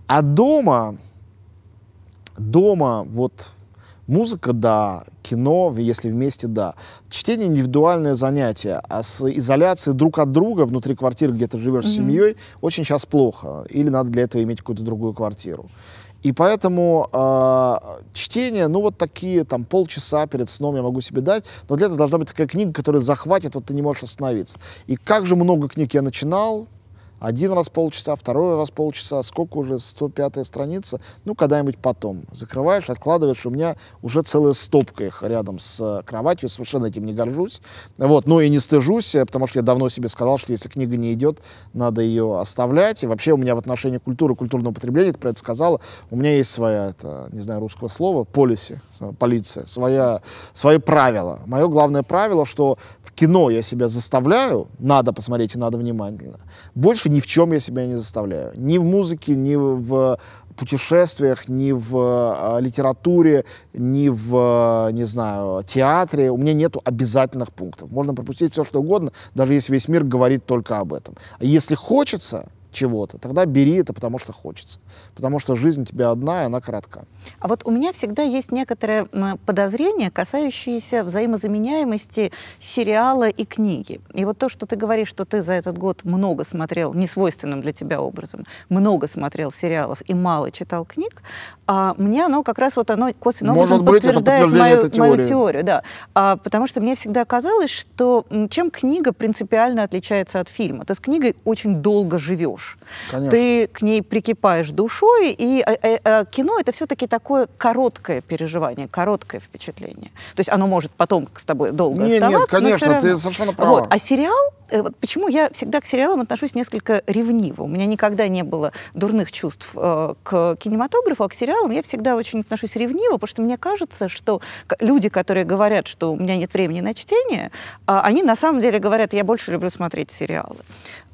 А дома, дома вот музыка, да, кино, если вместе, да. Чтение – индивидуальное занятие, а с изоляцией друг от друга внутри квартиры, где ты живешь mm-hmm. с семьей, очень сейчас плохо. Или надо для этого иметь какую-то другую квартиру. И поэтому э, чтение, ну вот такие там полчаса перед сном я могу себе дать, но для этого должна быть такая книга, которая захватит, вот ты не можешь остановиться. И как же много книг я начинал, один раз полчаса, второй раз полчаса, сколько уже 105-я страница, ну, когда-нибудь потом. Закрываешь, откладываешь, у меня уже целая стопка их рядом с э, кроватью, совершенно этим не горжусь. Вот, ну и не стыжусь, э, потому что я давно себе сказал, что если книга не идет, надо ее оставлять. И вообще у меня в отношении культуры, культурного потребления, ты про это сказала, у меня есть своя, это, не знаю русского слова, полиси, э, полиция, своя, свое правило. Мое главное правило, что в кино я себя заставляю, надо посмотреть и надо внимательно, больше больше ни в чем я себя не заставляю. Ни в музыке, ни в путешествиях, ни в а, литературе, ни в, не знаю, театре. У меня нет обязательных пунктов. Можно пропустить все, что угодно, даже если весь мир говорит только об этом. А если хочется, чего-то, тогда бери это, потому что хочется. Потому что жизнь у тебя одна, и она коротка. А вот у меня всегда есть некоторое подозрение, касающееся взаимозаменяемости сериала и книги. И вот то, что ты говоришь, что ты за этот год много смотрел, несвойственным для тебя образом, много смотрел сериалов и мало читал книг, а мне оно как раз вот оно косвенным образом быть, подтверждает мою, мою теорию. Да. А, потому что мне всегда казалось, что чем книга принципиально отличается от фильма? Ты с книгой очень долго живешь. Конечно. Ты к ней прикипаешь душой, и а, э, а, кино — это все-таки такое короткое переживание, короткое впечатление. То есть оно может потом с тобой долго не, оставаться. Нет, конечно, ты совершенно права. Вот. А сериал э, вот почему я всегда к сериалам отношусь несколько ревниво. У меня никогда не было дурных чувств э, к кинематографу, а к сериалам материалом, я всегда очень отношусь ревниво, потому что мне кажется, что люди, которые говорят, что у меня нет времени на чтение, а, они на самом деле говорят, я больше люблю смотреть сериалы.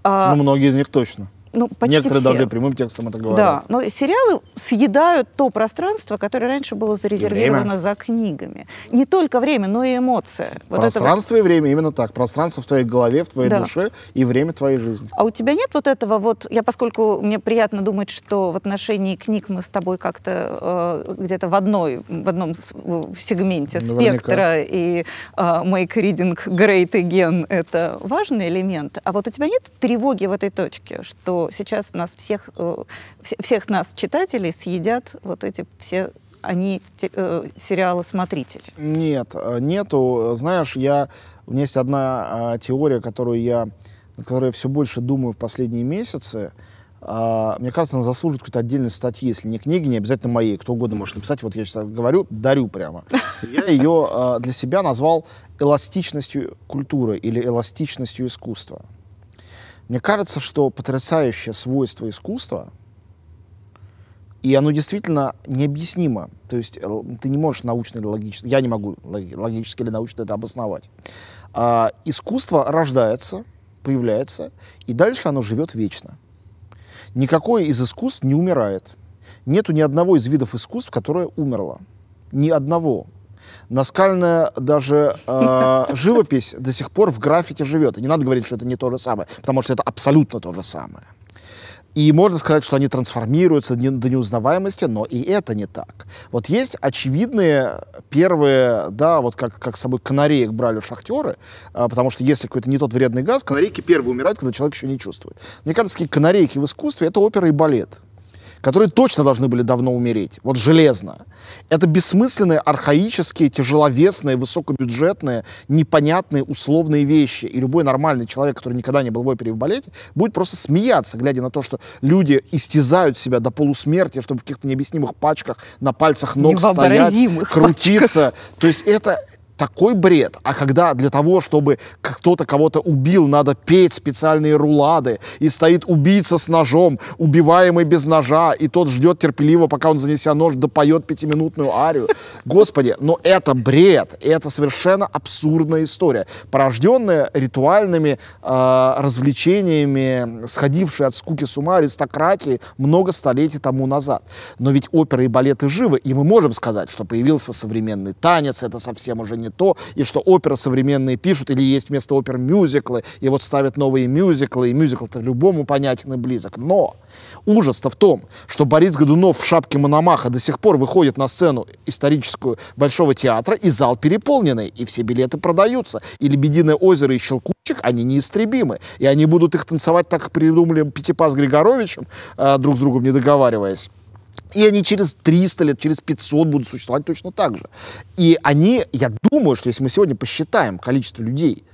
А, ну, многие из них точно ну, почти Некоторые все. даже прямым текстом это говорят. Да, но сериалы съедают то пространство, которое раньше было зарезервировано за книгами. Не только время, но и эмоции. Вот пространство это... и время, именно так. Пространство в твоей голове, в твоей да. душе и время твоей жизни. А у тебя нет вот этого вот, я поскольку мне приятно думать, что в отношении книг мы с тобой как-то э, где-то в одной, в одном сегменте Наверняка. спектра, и э, make reading great again — это важный элемент. А вот у тебя нет тревоги в этой точке, что сейчас нас всех, э, всех нас, читателей, съедят вот эти все они э, сериалы смотрители? Нет, э, нету. Знаешь, я у меня есть одна э, теория, которую я, на которой я все больше думаю в последние месяцы. Э, мне кажется, она заслужит какой-то отдельной статьи, если не книги, не обязательно моей. Кто угодно может написать. Вот я сейчас говорю, дарю прямо. Я ее э, а, для себя назвал эластичностью культуры или эластичностью искусства. Мне кажется, что потрясающее свойство искусства, и оно действительно необъяснимо. То есть э, ты не можешь научно или логически, я не могу логически или научно это обосновать. А, искусство рождается, появляется, и дальше оно живет вечно. Никакое из искусств не умирает. Нету ни одного из видов искусств, которое умерло. Ни одного наскальная даже э, [LAUGHS] живопись до сих пор в граффити живет. И не надо говорить, что это не то же самое, потому что это абсолютно то же самое. И можно сказать, что они трансформируются до неузнаваемости, но и это не так. Вот есть очевидные первые, да, вот как, как с собой канареек брали шахтеры, э, потому что если какой-то не тот вредный газ, канарейки первые умирают, когда человек еще не чувствует. Мне кажется, такие канарейки в искусстве — это опера и балет которые точно должны были давно умереть, вот железно. Это бессмысленные, архаические, тяжеловесные, высокобюджетные, непонятные условные вещи. И любой нормальный человек, который никогда не был в опере в балете, будет просто смеяться, глядя на то, что люди истязают себя до полусмерти, чтобы в каких-то необъяснимых пачках на пальцах ног стоять, крутиться. Пачках. То есть это, такой бред. А когда для того, чтобы кто-то кого-то убил, надо петь специальные рулады, и стоит убийца с ножом, убиваемый без ножа, и тот ждет терпеливо, пока он, занеся нож, допоет пятиминутную арию. Господи, но это бред, это совершенно абсурдная история, порожденная ритуальными э, развлечениями, сходившей от скуки с ума аристократии много столетий тому назад. Но ведь оперы и балеты живы, и мы можем сказать, что появился современный танец, это совсем уже не не то, и что оперы современные пишут, или есть вместо опер мюзиклы, и вот ставят новые мюзиклы, и мюзикл-то любому понятен и близок. Но ужас-то в том, что Борис Годунов в шапке Мономаха до сих пор выходит на сцену историческую Большого театра, и зал переполненный, и все билеты продаются, и «Лебединое озеро» и «Щелкунчик», они неистребимы, и они будут их танцевать так, как придумали Пятипа с Григоровичем, э, друг с другом не договариваясь. И они через 300 лет, через 500 будут существовать точно так же. И они, я думаю, что если мы сегодня посчитаем количество людей,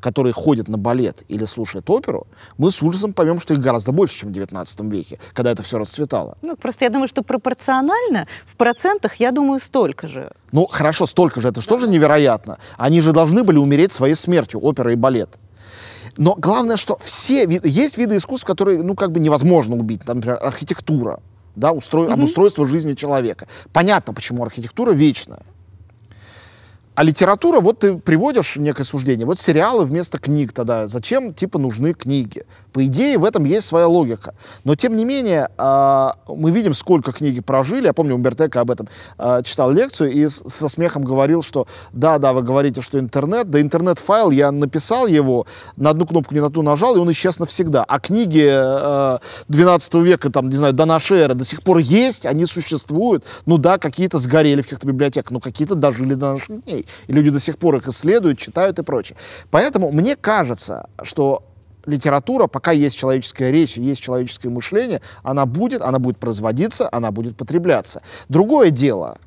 которые ходят на балет или слушают оперу, мы с ужасом поймем, что их гораздо больше, чем в 19 веке, когда это все расцветало. Ну, просто я думаю, что пропорционально в процентах, я думаю, столько же. Ну, хорошо, столько же, это же да. тоже невероятно. Они же должны были умереть своей смертью, опера и балет. Но главное, что все, есть виды искусств, которые, ну, как бы невозможно убить. Там, например, архитектура да, устро... mm-hmm. обустройство жизни человека. Понятно, почему архитектура вечная. А литература, вот ты приводишь некое суждение, вот сериалы вместо книг тогда, зачем, типа, нужны книги? По идее, в этом есть своя логика. Но, тем не менее, э, мы видим, сколько книги прожили. Я помню, Умбертека об этом э, читал лекцию и со смехом говорил, что да-да, вы говорите, что интернет, да интернет-файл, я написал его, на одну кнопку не на ту нажал, и он исчез навсегда. А книги э, а, 12 века, там, не знаю, до нашей эры до сих пор есть, они существуют. Ну да, какие-то сгорели в каких-то библиотеках, но какие-то дожили до наших дней. И люди до сих пор их исследуют, читают и прочее. Поэтому мне кажется, что литература, пока есть человеческая речь, есть человеческое мышление, она будет, она будет производиться, она будет потребляться. Другое дело,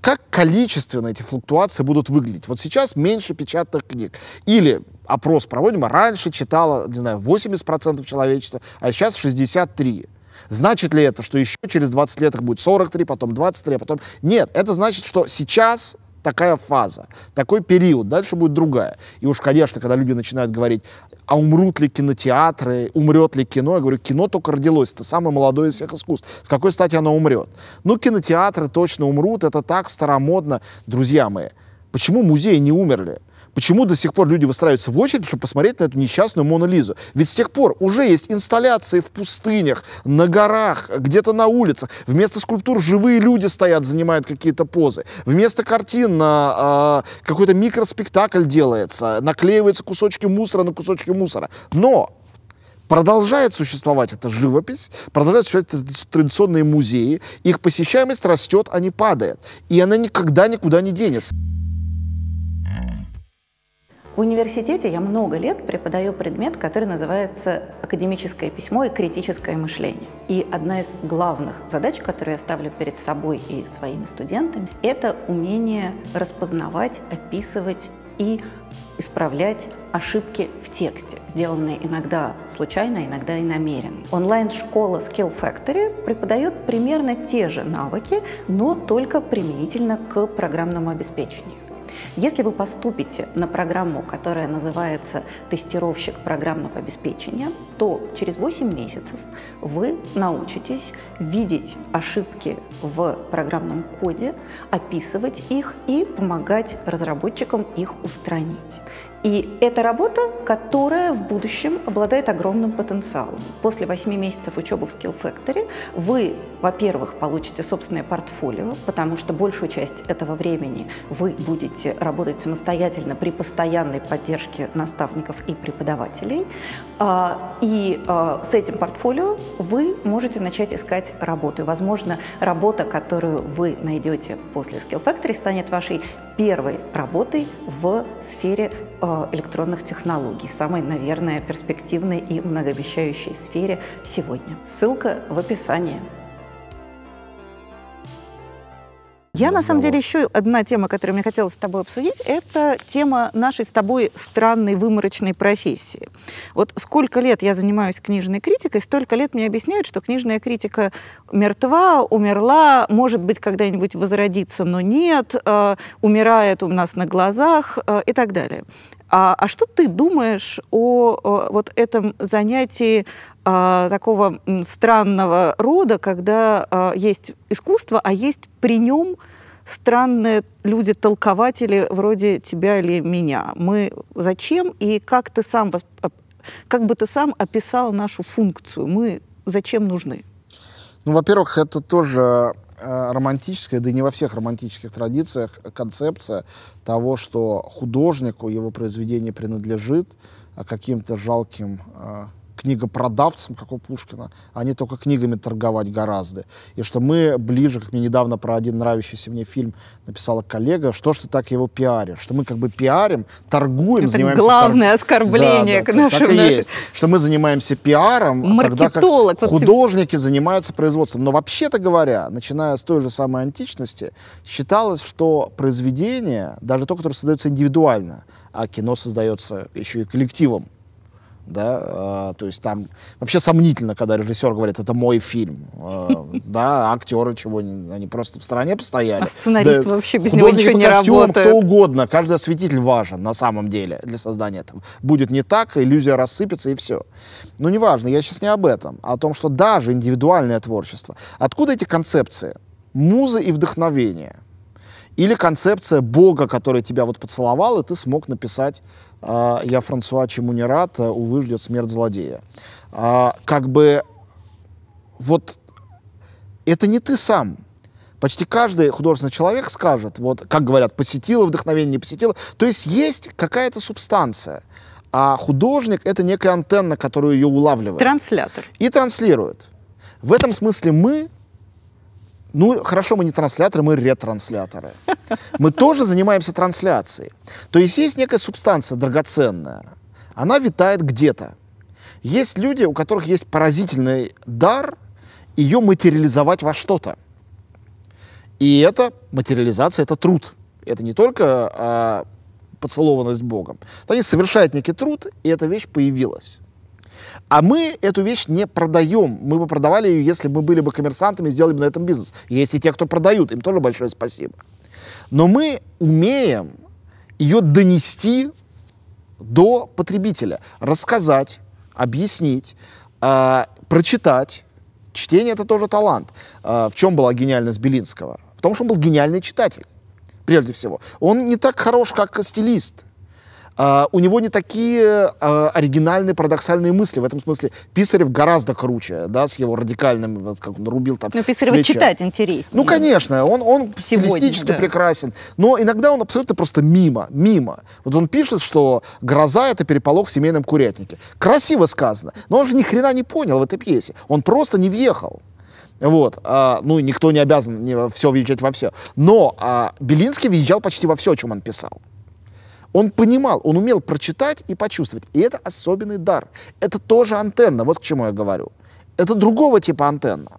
как количественно эти флуктуации будут выглядеть. Вот сейчас меньше печатных книг. Или опрос проводим, а раньше читало, не знаю, 80% человечества, а сейчас 63%. Значит ли это, что еще через 20 лет их будет 43, потом 23, а потом... Нет, это значит, что сейчас такая фаза, такой период, дальше будет другая. И уж, конечно, когда люди начинают говорить, а умрут ли кинотеатры, умрет ли кино, я говорю, кино только родилось, это самое молодое из всех искусств. С какой стати оно умрет? Ну, кинотеатры точно умрут, это так старомодно. Друзья мои, почему музеи не умерли? Почему до сих пор люди выстраиваются в очередь, чтобы посмотреть на эту несчастную монолизу? Ведь с тех пор уже есть инсталляции в пустынях, на горах, где-то на улицах. Вместо скульптур живые люди стоят, занимают какие-то позы. Вместо картин а, какой-то микроспектакль делается, наклеиваются кусочки мусора на кусочки мусора. Но продолжает существовать эта живопись, продолжают существовать традиционные музеи, их посещаемость растет, а не падает. И она никогда никуда не денется. В университете я много лет преподаю предмет, который называется академическое письмо и критическое мышление. И одна из главных задач, которую я ставлю перед собой и своими студентами, это умение распознавать, описывать и исправлять ошибки в тексте, сделанные иногда случайно, иногда и намеренно. Онлайн-школа Skill Factory преподает примерно те же навыки, но только применительно к программному обеспечению. Если вы поступите на программу, которая называется «Тестировщик программного обеспечения», то через 8 месяцев вы научитесь видеть ошибки в программном коде, описывать их и помогать разработчикам их устранить. И это работа, которая в будущем обладает огромным потенциалом. После 8 месяцев учебы в Skill Factory вы, во-первых, получите собственное портфолио, потому что большую часть этого времени вы будете работать самостоятельно при постоянной поддержке наставников и преподавателей. А, и а, с этим портфолио вы можете начать искать работу. возможно, работа, которую вы найдете после Skill Factory, станет вашей первой работой в сфере Э, электронных технологий, самой, наверное, перспективной и многообещающей сфере сегодня. Ссылка в описании. Я, на самом деле, еще одна тема, которую мне хотелось с тобой обсудить, это тема нашей с тобой странной выморочной профессии. Вот сколько лет я занимаюсь книжной критикой, столько лет мне объясняют, что книжная критика мертва, умерла, может быть, когда-нибудь возродится, но нет, э, умирает у нас на глазах э, и так далее. А, а что ты думаешь о, о э, вот этом занятии а, такого странного рода, когда а, есть искусство, а есть при нем странные люди-толкователи вроде тебя или меня. Мы зачем и как ты сам а, как бы ты сам описал нашу функцию? Мы зачем нужны? Ну, во-первых, это тоже а, романтическая, да и не во всех романтических традициях, э, концепция того, что художнику его произведение принадлежит каким-то жалким книгопродавцам, как у Пушкина, они только книгами торговать гораздо. И что мы ближе, как мне недавно про один нравящийся мне фильм написала коллега, что ж ты так его пиаришь? Что мы как бы пиарим, торгуем, Это занимаемся... главное торг... оскорбление да, да, к нашему... Так и есть. Что мы занимаемся пиаром, Маркетолог, тогда как художники занимаются производством. Но вообще-то говоря, начиная с той же самой античности, считалось, что произведение, даже то, которое создается индивидуально, а кино создается еще и коллективом, да, э, то есть там вообще сомнительно, когда режиссер говорит, это мой фильм, э, [LAUGHS] да, актеры чего, они просто в стороне постояли. А сценарист да, вообще без него ничего не костюм, работает. кто угодно, каждый осветитель важен на самом деле для создания этого. Будет не так, иллюзия рассыпется и все. Но неважно, я сейчас не об этом, а о том, что даже индивидуальное творчество. Откуда эти концепции? Музы и вдохновение – или концепция Бога, который тебя вот поцеловал, и ты смог написать а, я Франсуа чему не рад, э, увы, ждет смерть злодея. А Как бы вот это не ты сам. Почти каждый художественный человек скажет, вот, как говорят, посетило вдохновение, не посетило. То есть есть какая-то субстанция. А художник — это некая антенна, которую ее улавливает. Транслятор. И транслирует. В этом смысле мы ну, хорошо, мы не трансляторы, мы ретрансляторы. Мы тоже занимаемся трансляцией. То есть есть некая субстанция драгоценная. Она витает где-то. Есть люди, у которых есть поразительный дар ее материализовать во что-то. И это материализация — это труд. Это не только а, поцелованность Богом. Они совершают некий труд, и эта вещь появилась. А мы эту вещь не продаем. Мы бы продавали ее, если мы были бы коммерсантами, сделали бы на этом бизнес. Есть и те, кто продают, им тоже большое спасибо. Но мы умеем ее донести до потребителя, рассказать, объяснить, э, прочитать. Чтение это тоже талант. Э, в чем была гениальность Белинского? В том, что он был гениальный читатель прежде всего. Он не так хорош, как стилист. А, у него не такие а, оригинальные, парадоксальные мысли. В этом смысле Писарев гораздо круче, да, с его радикальным, вот как он рубил там. Ну, Писарева читать интереснее. Ну, конечно, он, он Сегодня, стилистически да. прекрасен. Но иногда он абсолютно просто мимо, мимо. Вот он пишет, что «Гроза» — это переполох в семейном курятнике. Красиво сказано, но он же ни хрена не понял в этой пьесе. Он просто не въехал. Вот, а, ну, никто не обязан не, все въезжать во все. Но а, Белинский въезжал почти во все, о чем он писал. Он понимал, он умел прочитать и почувствовать. И это особенный дар. Это тоже антенна, вот к чему я говорю. Это другого типа антенна.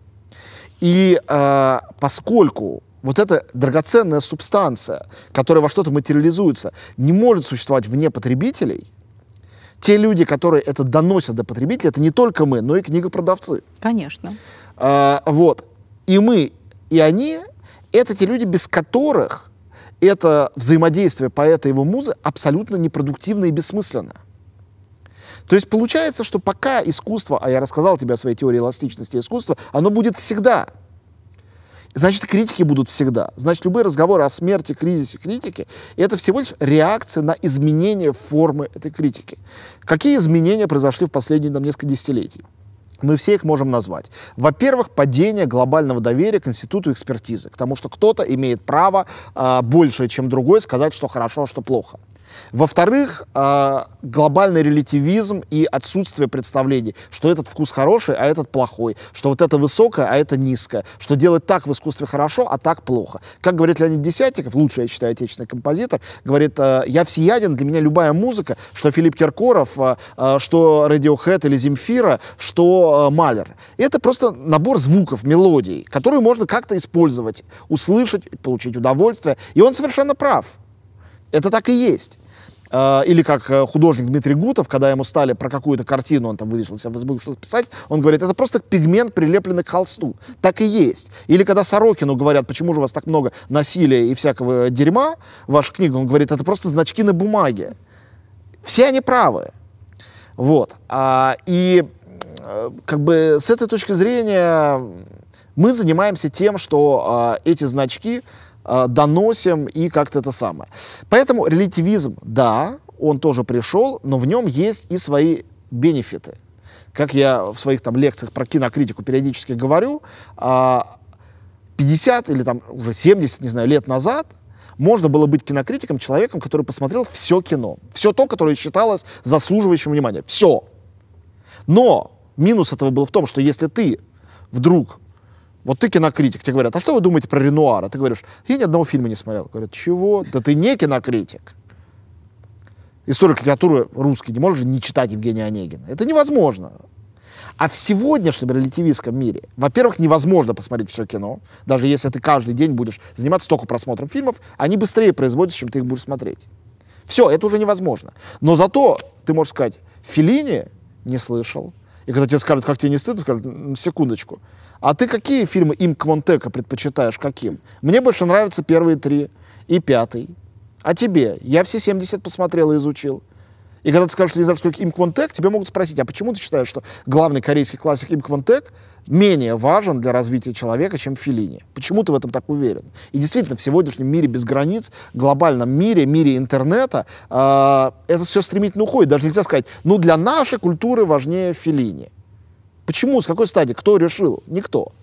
И э, поскольку вот эта драгоценная субстанция, которая во что-то материализуется, не может существовать вне потребителей, те люди, которые это доносят до потребителей, это не только мы, но и книгопродавцы. Конечно. А, вот. И мы, и они, это те люди, без которых это взаимодействие поэта и его музы абсолютно непродуктивно и бессмысленно. То есть получается, что пока искусство, а я рассказал тебе о своей теории эластичности искусства, оно будет всегда. Значит, критики будут всегда. Значит, любые разговоры о смерти, кризисе критике — это всего лишь реакция на изменение формы этой критики. Какие изменения произошли в последние там, несколько десятилетий? мы все их можем назвать. Во-первых, падение глобального доверия к институту экспертизы, к тому, что кто-то имеет право э, а, больше, чем другой, сказать, что хорошо, а что плохо. Во-вторых, а, глобальный релятивизм и отсутствие представлений, что этот вкус хороший, а этот плохой, что вот это высокое, а это низкое, что делать так в искусстве хорошо, а так плохо. Как говорит Леонид Десятиков, лучший, я считаю, отечественный композитор, говорит, э, я всеяден, для меня любая музыка, что Филипп Киркоров, э, э, что Radiohead или Земфира, что Малер. Это просто набор звуков, мелодий, которые можно как-то использовать, услышать, получить удовольствие. И он совершенно прав. Это так и есть. А, или как э, художник Дмитрий Гутов, когда ему стали про какую-то картину, он там вывесил себя что-то писать, он говорит, это просто пигмент, прилепленный к холсту. Так и есть. Или когда Сорокину говорят, почему же у вас так много насилия и всякого дерьма, в ваша книга, он говорит, это просто значки на бумаге. Все они правы. Вот. А, и э, как бы с этой точки зрения мы занимаемся тем, что а, эти значки Э, доносим и как-то это самое. Поэтому релятивизм, да, он тоже пришел, но в нем есть и свои бенефиты. Как я в своих там лекциях про кинокритику периодически говорю, 50 а, или там уже 70, не знаю, лет назад можно было быть кинокритиком, человеком, который посмотрел все кино. Все то, которое считалось заслуживающим внимания. Все. Но минус этого был в том, что если ты вдруг вот ты кинокритик, тебе говорят, а что вы думаете про Ренуара? Ты говоришь, я ни одного фильма не смотрел. Говорят, чего? Да ты не кинокритик. Историк литературы русский не может же не читать Евгения Онегина. Это невозможно. А в сегодняшнем релятивистском мире, во-первых, невозможно посмотреть все кино, даже если ты каждый день будешь заниматься только просмотром фильмов, они быстрее производятся, чем ты их будешь смотреть. Все, это уже невозможно. Но зато ты можешь сказать, Филини не слышал. И когда тебе скажут, как тебе не стыдно, скажут, секундочку, а ты какие фильмы им Квонтека предпочитаешь каким? Мне больше нравятся первые три и пятый. А тебе? Я все 70 посмотрел и изучил. И когда ты скажешь что не знаешь ленинградскую Им Квантек, тебе могут спросить, а почему ты считаешь, что главный корейский классик Им Квантек менее важен для развития человека, чем Филини? Почему ты в этом так уверен? И действительно, в сегодняшнем мире без границ, глобальном мире, мире интернета, э, это все стремительно уходит. Даже нельзя сказать, ну для нашей культуры важнее Филини. Почему? С какой стадии? Кто решил? Никто.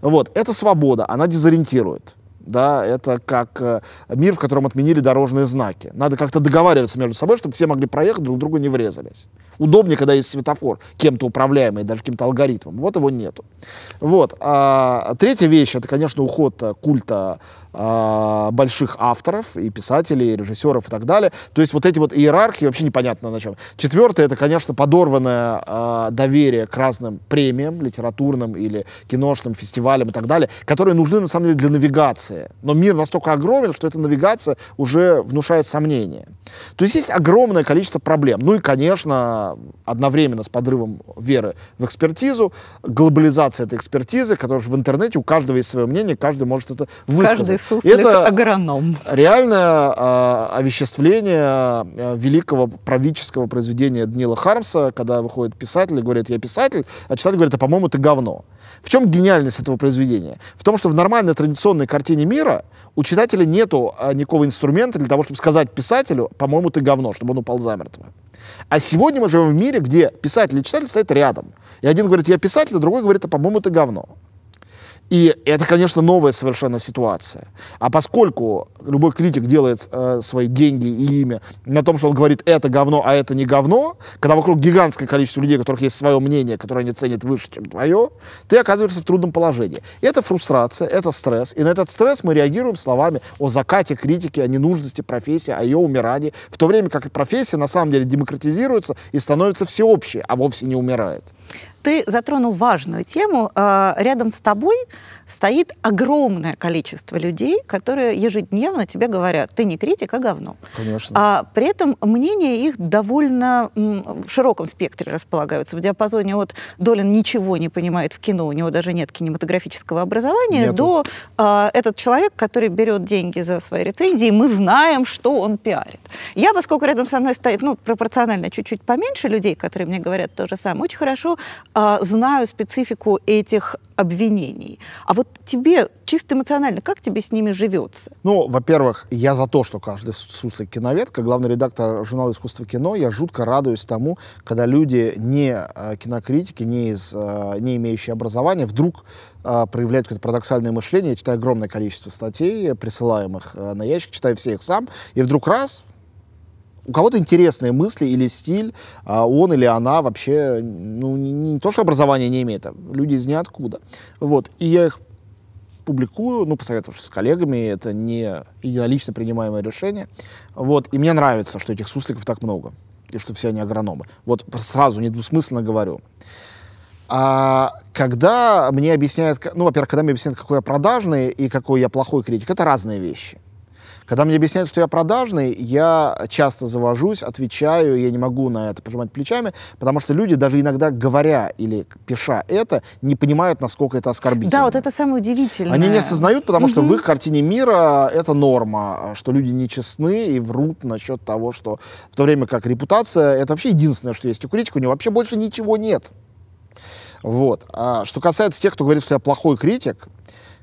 Вот. Это свобода, она дезориентирует. Да, это как э, мир, в котором отменили дорожные знаки. Надо как-то договариваться между собой, чтобы все могли проехать, друг другу не врезались удобнее, когда есть светофор, кем-то управляемый, даже каким-то алгоритмом. Вот его нету. Вот. А, третья вещь, это, конечно, уход э, культа а, больших авторов и писателей, и режиссеров и так далее. То есть вот эти вот иерархии вообще непонятно на чем. Четвертое, это, конечно, подорванное а, доверие к разным премиям, литературным или киношным, фестивалям и так далее, которые нужны, на самом деле, для навигации. Но мир настолько огромен, что эта навигация уже внушает сомнения. То есть есть огромное количество проблем. Ну и, конечно, одновременно с подрывом веры в экспертизу, глобализация этой экспертизы, которая же в интернете, у каждого есть свое мнение, каждый может это высказать. Каждый суслик это агроном. реальное а, овеществление а, великого правительского произведения Днила Хармса, когда выходит писатель и говорит, я писатель, а читатель говорит, а по-моему, ты говно. В чем гениальность этого произведения? В том, что в нормальной традиционной картине мира у читателя нету а, никакого инструмента для того, чтобы сказать писателю, по-моему, ты говно, чтобы он упал замертво. А сегодня мы живем в мире, где писатель и читатель стоят рядом. И один говорит, я писатель, а другой говорит, а по-моему, ты говно. И это, конечно, новая совершенно ситуация. А поскольку любой критик делает э, свои деньги и имя на том, что он говорит это говно, а это не говно, когда вокруг гигантское количество людей, у которых есть свое мнение, которое они ценят выше, чем твое, ты оказываешься в трудном положении. И это фрустрация, это стресс. И на этот стресс мы реагируем словами о закате критики, о ненужности профессии, о ее умирании, в то время как профессия на самом деле демократизируется и становится всеобщей, а вовсе не умирает ты затронул важную тему. А, рядом с тобой стоит огромное количество людей, которые ежедневно тебе говорят, ты не критик, а говно. Конечно. А при этом мнения их довольно в широком спектре располагаются. В диапазоне от Долин ничего не понимает в кино, у него даже нет кинематографического образования, Нету. до а, этот человек, который берет деньги за свои рецензии, мы знаем, что он пиарит. Я, поскольку рядом со мной стоит, ну, пропорционально чуть-чуть поменьше людей, которые мне говорят то же самое, очень хорошо э, знаю специфику этих обвинений. А вот тебе, чисто эмоционально, как тебе с ними живется? Ну, во-первых, я за то, что каждый суслик киновед, как главный редактор журнала «Искусство кино», я жутко радуюсь тому, когда люди не а, кинокритики, не, из, а, не имеющие образования, вдруг проявляют какое-то парадоксальное мышление. Я читаю огромное количество статей, присылаемых на ящик, читаю все их сам, и вдруг раз, у кого-то интересные мысли или стиль, а он или она вообще, ну, не, не то, что образование не имеет, а люди из ниоткуда. Вот, и я их публикую, ну, посоветовавшись с коллегами, это не единолично принимаемое решение. Вот, и мне нравится, что этих сусликов так много, и что все они агрономы. Вот сразу недвусмысленно говорю. А когда мне объясняют, ну, во-первых, когда мне объясняют, какой я продажный и какой я плохой критик, это разные вещи. Когда мне объясняют, что я продажный, я часто завожусь, отвечаю, я не могу на это пожимать плечами, потому что люди, даже иногда говоря или пиша это, не понимают, насколько это оскорбительно. Да, вот это самое удивительное. Они не осознают, потому угу. что в их картине мира это норма, что люди нечестны и врут насчет того, что в то время как репутация — это вообще единственное, что есть у критика, у него вообще больше ничего нет. Вот. А что касается тех, кто говорит, что я плохой критик,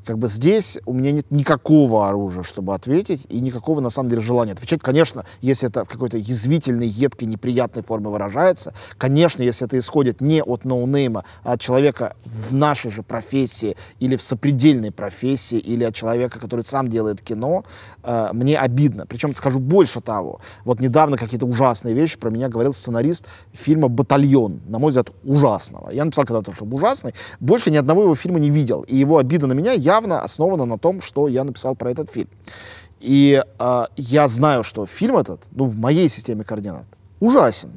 как бы здесь у меня нет никакого оружия, чтобы ответить, и никакого, на самом деле, желания отвечать. Конечно, если это в какой-то язвительной, едкой, неприятной форме выражается, конечно, если это исходит не от ноунейма, а от человека в нашей же профессии или в сопредельной профессии, или от человека, который сам делает кино, э, мне обидно. Причем, скажу больше того, вот недавно какие-то ужасные вещи про меня говорил сценарист фильма «Батальон», на мой взгляд, ужасного. Я написал когда-то, что ужасный, больше ни одного его фильма не видел, и его обида на меня, я явно основана на том, что я написал про этот фильм. И э, я знаю, что фильм этот, ну, в моей системе координат, ужасен.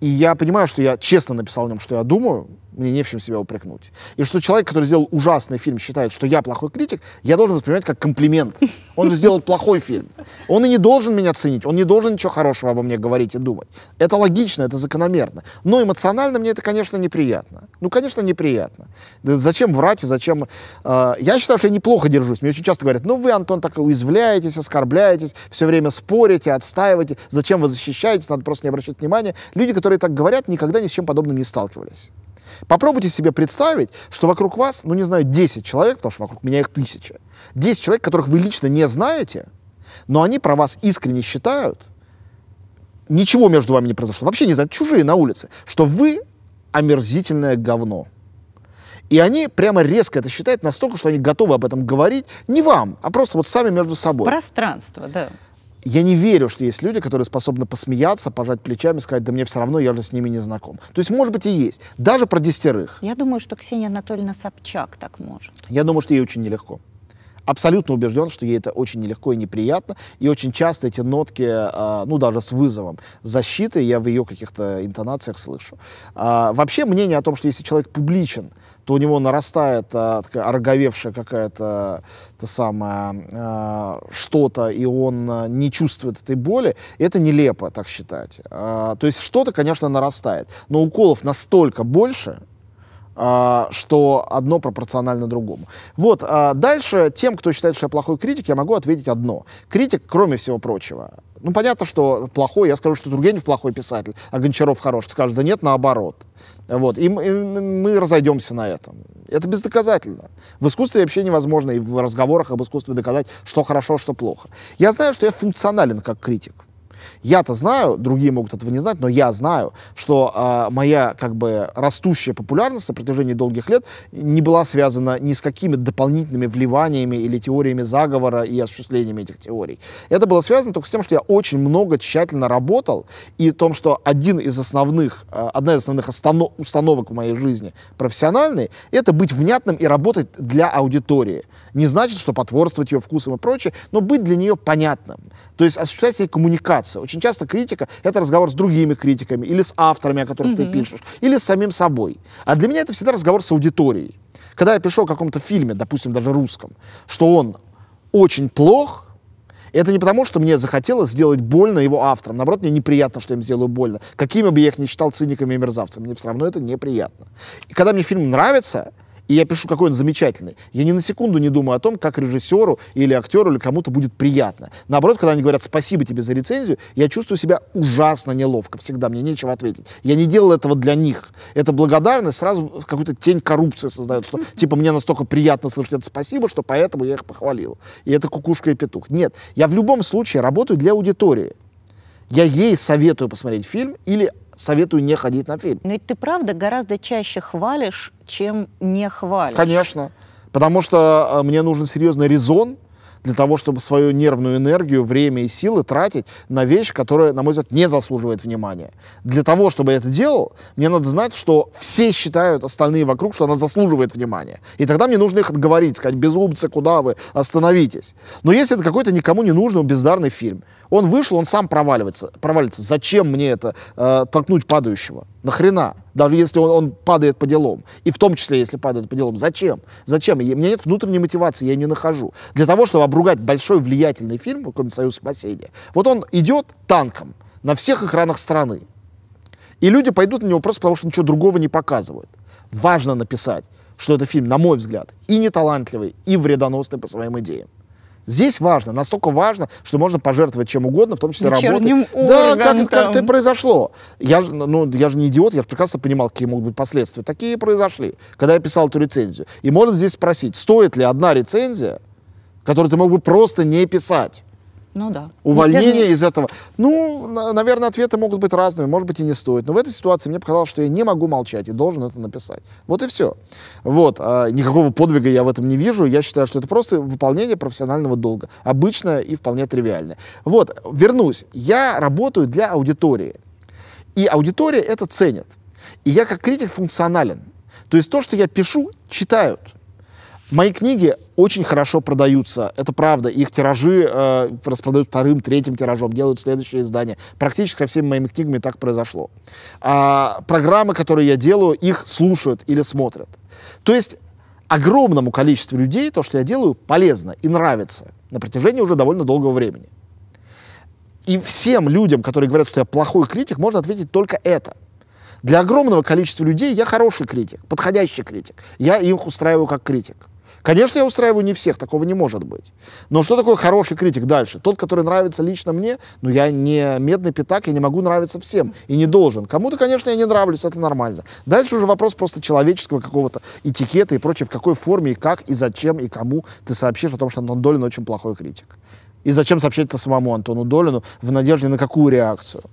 И я понимаю, что я честно написал в нем, что я думаю, мне не в чем себя упрекнуть. И что человек, который сделал ужасный фильм, считает, что я плохой критик, я должен воспринимать как комплимент. Он же сделал плохой фильм. Он и не должен меня ценить, он не должен ничего хорошего обо мне говорить и думать. Это логично, это закономерно. Но эмоционально мне это, конечно, неприятно. Ну, конечно, неприятно. Да зачем врать и зачем... Э, я считаю, что я неплохо держусь. Мне очень часто говорят, ну вы, Антон, так и уязвляетесь, оскорбляетесь, все время спорите, отстаиваете. Зачем вы защищаетесь? Надо просто не обращать внимания. Люди, которые так говорят, никогда ни с чем подобным не сталкивались. Попробуйте себе представить, что вокруг вас, ну не знаю, 10 человек, потому что вокруг меня их тысяча, 10 человек, которых вы лично не знаете, но они про вас искренне считают, ничего между вами не произошло, вообще не знают, чужие на улице, что вы омерзительное говно. И они прямо резко это считают настолько, что они готовы об этом говорить не вам, а просто вот сами между собой. Пространство, да я не верю, что есть люди, которые способны посмеяться, пожать плечами, сказать, да мне все равно, я же с ними не знаком. То есть, может быть, и есть. Даже про десятерых. Я думаю, что Ксения Анатольевна Собчак так может. Я думаю, что ей очень нелегко абсолютно убежден, что ей это очень нелегко и неприятно, и очень часто эти нотки, а, ну, даже с вызовом защиты я в ее каких-то интонациях слышу. А, вообще мнение о том, что если человек публичен, то у него нарастает э, такая ороговевшая какая-то то самое э, что-то, и он не чувствует этой боли, это нелепо так считать. Э, то есть что-то, конечно, нарастает, но уколов настолько больше, а, что одно пропорционально другому. Вот, а, дальше тем, кто считает, что я плохой критик, я могу ответить одно. Критик, кроме всего прочего, ну, понятно, что плохой, я скажу, что Тургенев плохой писатель, а Гончаров хорош. Скажут, да нет, наоборот. Вот, и мы разойдемся на этом. Это бездоказательно. В искусстве вообще невозможно и в разговорах об искусстве доказать, что хорошо, что плохо. Я знаю, что я функционален как критик. Я-то знаю, другие могут этого не знать, но я знаю, что э, моя как бы растущая популярность на протяжении долгих лет не была связана ни с какими дополнительными вливаниями или теориями заговора и осуществлениями этих теорий. Это было связано только с тем, что я очень много тщательно работал и том, что один из основных, э, одна из основных останов, установок в моей жизни профессиональной, это быть внятным и работать для аудитории. Не значит, что потворствовать ее вкусом и прочее, но быть для нее понятным. То есть осуществлять ей коммуникацию коммуникация. Очень часто критика — это разговор с другими критиками, или с авторами, о которых угу. ты пишешь, или с самим собой. А для меня это всегда разговор с аудиторией. Когда я пишу о каком-то фильме, допустим, даже русском, что он очень плох, это не потому, что мне захотелось сделать больно его авторам. Наоборот, мне неприятно, что я им сделаю больно. Какими бы я их ни считал циниками и мерзавцами, мне все равно это неприятно. И когда мне фильм нравится, и я пишу, какой он замечательный, я ни на секунду не думаю о том, как режиссеру или актеру или кому-то будет приятно. Наоборот, когда они говорят «спасибо тебе за рецензию», я чувствую себя ужасно неловко всегда, мне нечего ответить. Я не делал этого для них. Эта благодарность сразу какую-то тень коррупции создает, что [LAUGHS] типа мне настолько приятно слышать это «спасибо», что поэтому я их похвалил. И это кукушка и петух. Нет, я в любом случае работаю для аудитории. Я ей советую посмотреть фильм или советую не ходить на фильм. Но ведь ты правда гораздо чаще хвалишь, чем не хвалишь. Конечно. Потому что э, мне нужен серьезный резон, для того, чтобы свою нервную энергию, время и силы тратить на вещь, которая, на мой взгляд, не заслуживает внимания. Для того, чтобы я это делал, мне надо знать, что все считают остальные вокруг, что она заслуживает внимания. И тогда мне нужно их отговорить, сказать, безумцы, куда вы, остановитесь. Но если это какой-то никому не нужный, бездарный фильм, он вышел, он сам проваливается. проваливается. Зачем мне это э, толкнуть падающего? Нахрена? Даже если он, он падает по делам. И в том числе, если падает по делам. Зачем? Зачем? у меня нет внутренней мотивации, я ее не нахожу. Для того, чтобы обругать большой влиятельный фильм, какой-нибудь «Союз спасения», вот он идет танком на всех экранах страны. И люди пойдут на него просто потому, что ничего другого не показывают. Важно написать, что это фильм, на мой взгляд, и неталантливый, и вредоносный по своим идеям. Здесь важно, настолько важно, что можно пожертвовать чем угодно, в том числе работой. Да, как, как это и произошло. Я же, ну, я же не идиот, я же прекрасно понимал, какие могут быть последствия. Такие произошли, когда я писал эту рецензию. И можно здесь спросить, стоит ли одна рецензия, которую ты мог бы просто не писать, ну да. Увольнение из этого. Ну, наверное, ответы могут быть разными, может быть и не стоит. Но в этой ситуации мне показалось, что я не могу молчать и должен это написать. Вот и все. Вот. А никакого подвига я в этом не вижу. Я считаю, что это просто выполнение профессионального долга. Обычное и вполне тривиальное. Вот. Вернусь. Я работаю для аудитории. И аудитория это ценит. И я как критик функционален. То есть то, что я пишу, читают. Мои книги очень хорошо продаются, это правда. Их тиражи э, распродают вторым, третьим тиражом, делают следующее издание. Практически со всеми моими книгами так произошло. А программы, которые я делаю, их слушают или смотрят. То есть огромному количеству людей то, что я делаю, полезно и нравится на протяжении уже довольно долгого времени. И всем людям, которые говорят, что я плохой критик, можно ответить только это – для огромного количества людей я хороший критик, подходящий критик. Я их устраиваю как критик. Конечно, я устраиваю не всех, такого не может быть. Но что такое хороший критик дальше? Тот, который нравится лично мне, но я не медный пятак, я не могу нравиться всем и не должен. Кому-то, конечно, я не нравлюсь, это нормально. Дальше уже вопрос просто человеческого какого-то этикета и прочее, в какой форме и как, и зачем, и кому ты сообщишь о том, что Антон Долин очень плохой критик. И зачем сообщать это самому Антону Долину в надежде на какую реакцию?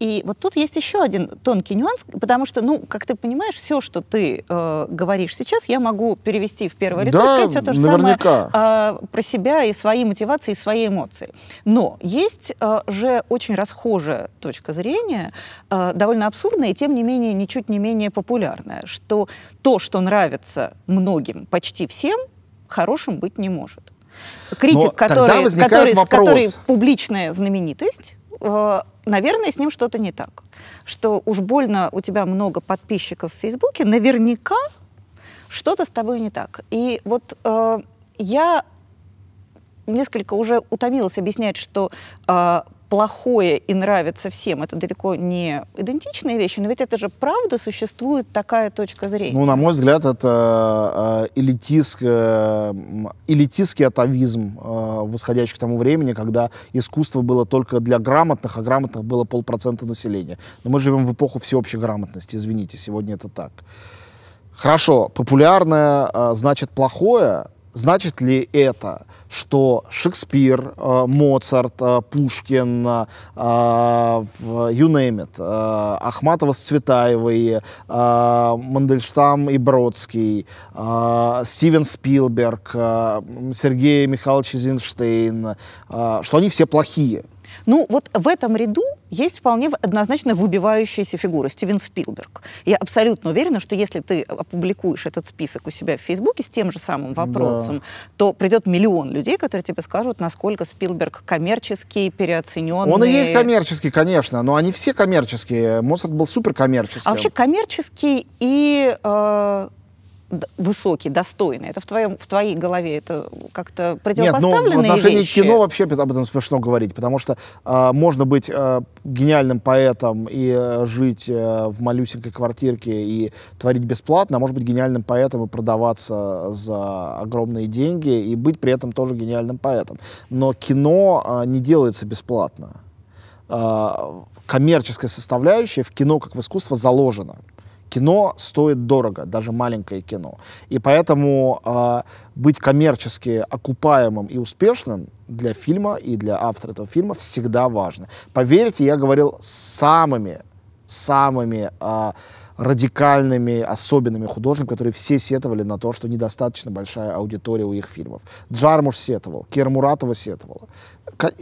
И вот тут есть еще один тонкий нюанс, потому что, ну, как ты понимаешь, все, что ты э, говоришь сейчас, я могу перевести в первое лицо да, и сказать все то же наверняка. самое э, про себя и свои мотивации, и свои эмоции. Но есть э, же очень расхожая точка зрения, э, довольно абсурдная и, тем не менее, ничуть не менее популярная, что то, что нравится многим, почти всем, хорошим быть не может. Критик, который, который, вопрос. который публичная знаменитость, э, наверное, с ним что-то не так. Что уж больно у тебя много подписчиков в Фейсбуке, наверняка что-то с тобой не так. И вот э, я несколько уже утомилась объяснять, что э, плохое и нравится всем, это далеко не идентичные вещи, но ведь это же правда существует такая точка зрения. Ну, на мой взгляд, это э, элитист, э, элитистский атовизм, э, восходящий к тому времени, когда искусство было только для грамотных, а грамотных было полпроцента населения. Но мы живем в эпоху всеобщей грамотности, извините, сегодня это так. Хорошо, популярное значит плохое, Значит ли это, что Шекспир, э, Моцарт, э, Пушкин, э, you name it, Ахматова с Цветаевой, Мандельштам и Бродский, Стивен Спилберг, Сергей Михайлович Эйзенштейн, что они все плохие – ну, вот в этом ряду есть вполне однозначно выбивающаяся фигура Стивен Спилберг. Я абсолютно уверена, что если ты опубликуешь этот список у себя в Фейсбуке с тем же самым вопросом, да. то придет миллион людей, которые тебе скажут, насколько Спилберг коммерческий, переоцененный. Он и есть коммерческий, конечно, но они все коммерческие. Моцарт был суперкоммерческий. А вообще коммерческий и э, высокий, достойный. Это в, твоем, в твоей голове это как-то ну, противопоставленные Нет, но в отношении вещи? кино вообще об этом смешно говорить, потому что э, можно быть э, гениальным поэтом и э, жить э, в малюсенькой квартирке и творить бесплатно, а может быть гениальным поэтом и продаваться за огромные деньги и быть при этом тоже гениальным поэтом. Но кино э, не делается бесплатно. Э, коммерческая составляющая в кино как в искусство заложена кино стоит дорого, даже маленькое кино. И поэтому э, быть коммерчески окупаемым и успешным для фильма и для автора этого фильма всегда важно. Поверьте, я говорил самыми, самыми э, радикальными, особенными художниками, которые все сетовали на то, что недостаточно большая аудитория у их фильмов. Джармуш сетовал, Кира Муратова сетовала.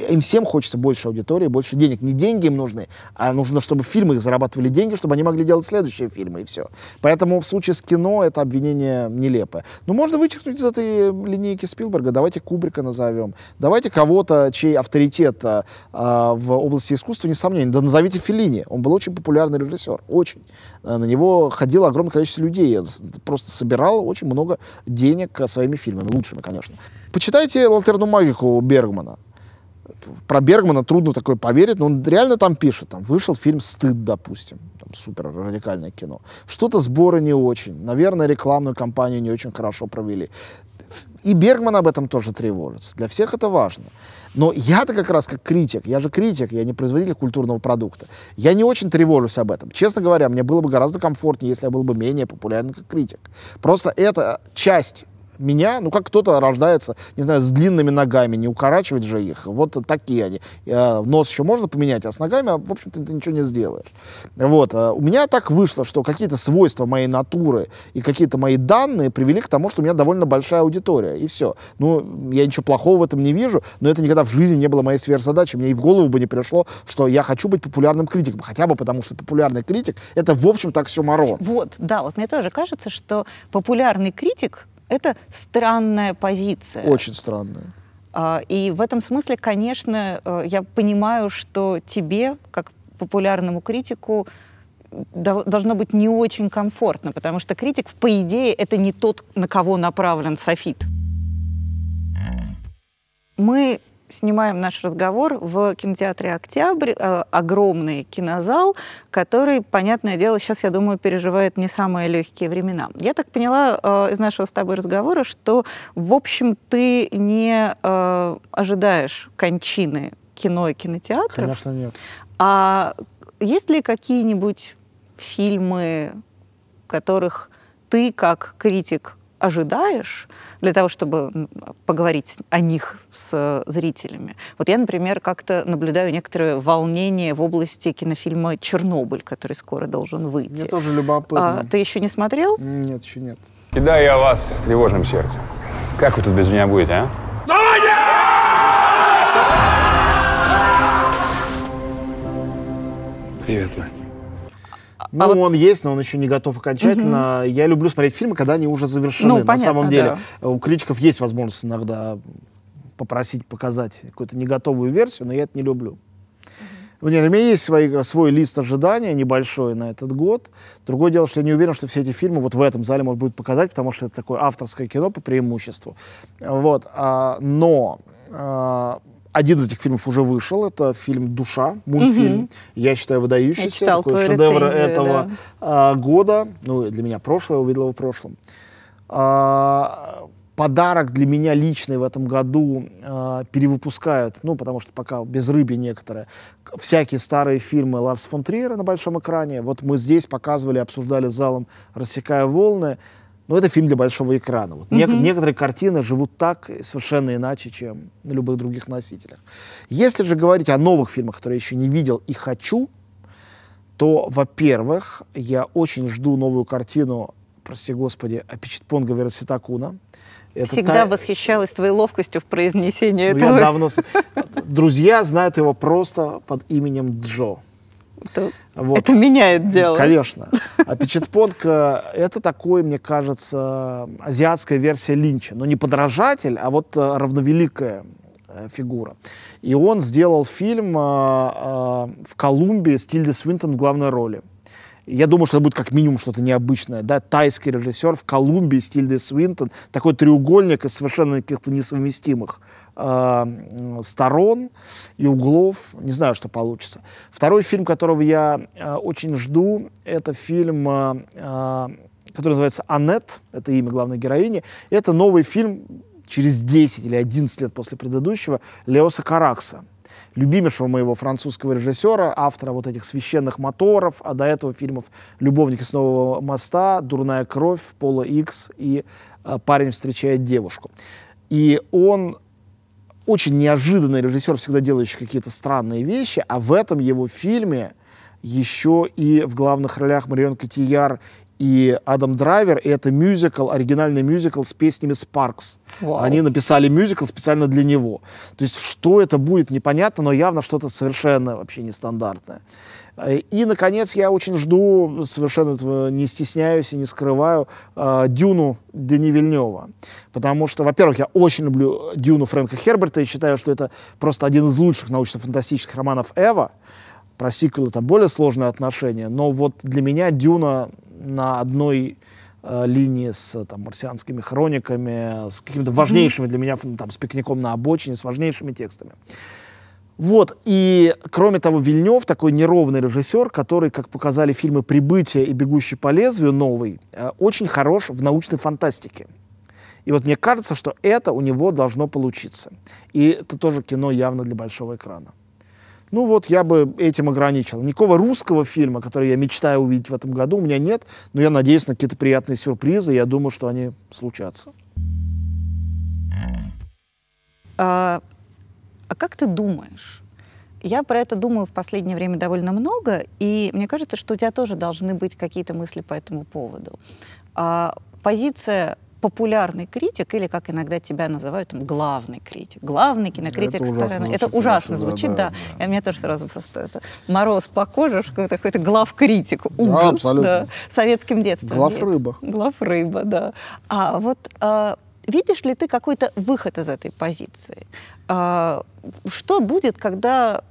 Им всем хочется больше аудитории, больше денег. Не деньги им нужны, а нужно, чтобы фильмы их зарабатывали деньги, чтобы они могли делать следующие фильмы, и все. Поэтому в случае с кино это обвинение нелепое. Но ну, можно вычеркнуть из этой линейки Спилберга. Давайте Кубрика назовем. Давайте кого-то, чей авторитет э, в области искусства, несомненно. Да назовите Филини. Он был очень популярный режиссер. Очень э, на него ходило огромное количество людей. Он просто собирал очень много денег а, своими фильмами, лучшими, конечно. Почитайте «Латерну магику» Бергмана. Про Бергмана трудно такое поверить, но он реально там пишет. Там вышел фильм «Стыд», допустим там супер радикальное кино. Что-то сборы не очень. Наверное, рекламную кампанию не очень хорошо провели. И Бергман об этом тоже тревожится. Для всех это важно. Но я-то как раз как критик, я же критик, я не производитель культурного продукта. Я не очень тревожусь об этом. Честно говоря, мне было бы гораздо комфортнее, если я был бы менее популярен как критик. Просто это часть меня, ну как кто-то рождается, не знаю, с длинными ногами, не укорачивать же их, вот такие они. Э, нос еще можно поменять, а с ногами, в общем-то, ты ничего не сделаешь. Вот, э, у меня так вышло, что какие-то свойства моей натуры и какие-то мои данные привели к тому, что у меня довольно большая аудитория, и все. Ну, я ничего плохого в этом не вижу, но это никогда в жизни не было моей сверхзадачей, мне и в голову бы не пришло, что я хочу быть популярным критиком, хотя бы потому, что популярный критик — это, в общем, так все морон. Вот, да, вот мне тоже кажется, что популярный критик это странная позиция. Очень странная. А, и в этом смысле, конечно, э, я понимаю, что тебе, как популярному критику, должно быть не очень комфортно, потому что критик, по идее, это не тот, на кого направлен софит. Мы снимаем наш разговор в кинотеатре «Октябрь», э, огромный кинозал, который, понятное дело, сейчас, я думаю, переживает не самые легкие времена. Я так поняла э, из нашего с тобой разговора, что, в общем, ты не э, ожидаешь кончины кино и кинотеатров. Конечно, нет. А есть ли какие-нибудь фильмы, которых ты, как критик ожидаешь для того, чтобы поговорить о них с э, зрителями. Вот я, например, как-то наблюдаю некоторое волнение в области кинофильма «Чернобыль», который скоро должен выйти. Мне тоже любопытно. А, ты еще не смотрел? Нет, еще нет. Кидаю я вас с тревожным сердцем. Как вы тут без меня будете, а? Давайте! Привет, Лань. Ну, а вот... он есть, но он еще не готов окончательно. Угу. Я люблю смотреть фильмы, когда они уже завершены. Ну, понятно, на самом деле, да. у критиков есть возможность иногда попросить показать какую-то неготовую версию, но я это не люблю. Нет, у меня есть свой свой лист ожидания небольшой на этот год. Другое дело, что я не уверен, что все эти фильмы вот в этом зале можно будет показать, потому что это такое авторское кино по преимуществу. Вот. А, но а, один из этих фильмов уже вышел. Это фильм «Душа», мультфильм. Угу. Я считаю, выдающийся. Я такой шедевр этого да. года. Ну, для меня прошлое, я увидел его в прошлом. А, подарок для меня личный в этом году а, перевыпускают, ну, потому что пока без рыбы некоторые, всякие старые фильмы Ларс фон Триера на большом экране. Вот мы здесь показывали, обсуждали с залом «Рассекая волны». Но ну, это фильм для большого экрана. Вот нек- некоторые картины живут так, совершенно иначе, чем на любых других носителях. Если же говорить о новых фильмах, которые я еще не видел и хочу, то, во-первых, я очень жду новую картину, прости господи, Апичитпонга Вераситакуна. Это Всегда та... восхищалась твоей ловкостью в произнесении ну, этого. Я давно... [LAUGHS] Друзья знают его просто под именем Джо. Это вот. Это меняет дело. Конечно. А печатпонка — это такой, мне кажется, азиатская версия Линча. Но не подражатель, а вот э, равновеликая э, фигура. И он сделал фильм э, в Колумбии с Тильдой Свинтон в главной роли. Я думаю, что это будет как минимум что-то необычное. Да? Тайский режиссер в Колумбии, Стильде Свинтон. Такой треугольник из совершенно каких-то несовместимых э, сторон и углов. Не знаю, что получится. Второй фильм, которого я э, очень жду, это фильм... Э, который называется "Анет", это имя главной героини. Это новый фильм через 10 или 11 лет после предыдущего Леоса Каракса любимейшего моего французского режиссера, автора вот этих «Священных моторов», а до этого фильмов «Любовники с нового моста», «Дурная кровь», «Пола Икс» и э, «Парень встречает девушку». И он очень неожиданный режиссер, всегда делающий какие-то странные вещи, а в этом его фильме еще и в главных ролях Марион Котияр и Адам Драйвер, и это мюзикл, оригинальный мюзикл с песнями Спаркс. Они написали мюзикл специально для него. То есть что это будет, непонятно, но явно что-то совершенно вообще нестандартное. Э, и, наконец, я очень жду, совершенно этого не стесняюсь и не скрываю, э, Дюну Дени Вильнева. Потому что, во-первых, я очень люблю э, Дюну Фрэнка Херберта и считаю, что это просто один из лучших научно-фантастических романов Эва. Про сиквелы там более сложные отношения, но вот для меня Дюна на одной э, линии с там, марсианскими хрониками, с какими-то важнейшими для меня, там, с пикником на обочине, с важнейшими текстами. Вот, и кроме того, Вильнев такой неровный режиссер, который, как показали фильмы «Прибытие» и «Бегущий по лезвию» новый, э, очень хорош в научной фантастике. И вот мне кажется, что это у него должно получиться. И это тоже кино явно для большого экрана. Ну вот я бы этим ограничил. Никакого русского фильма, который я мечтаю увидеть в этом году, у меня нет, но я надеюсь на какие-то приятные сюрпризы, я думаю, что они случатся. А, а как ты думаешь? Я про это думаю в последнее время довольно много, и мне кажется, что у тебя тоже должны быть какие-то мысли по этому поводу. А, позиция популярный критик или, как иногда тебя называют, там, главный критик, главный кинокритик это ужасно страны. это ужасно звучит, да. да. да. И мне тоже сразу просто это мороз по коже, что это какой-то главкритик. Ужас, да, абсолютно. Да, советским детством. глав Главрыба, да. А вот а, видишь ли ты какой-то выход из этой позиции? А, что будет, когда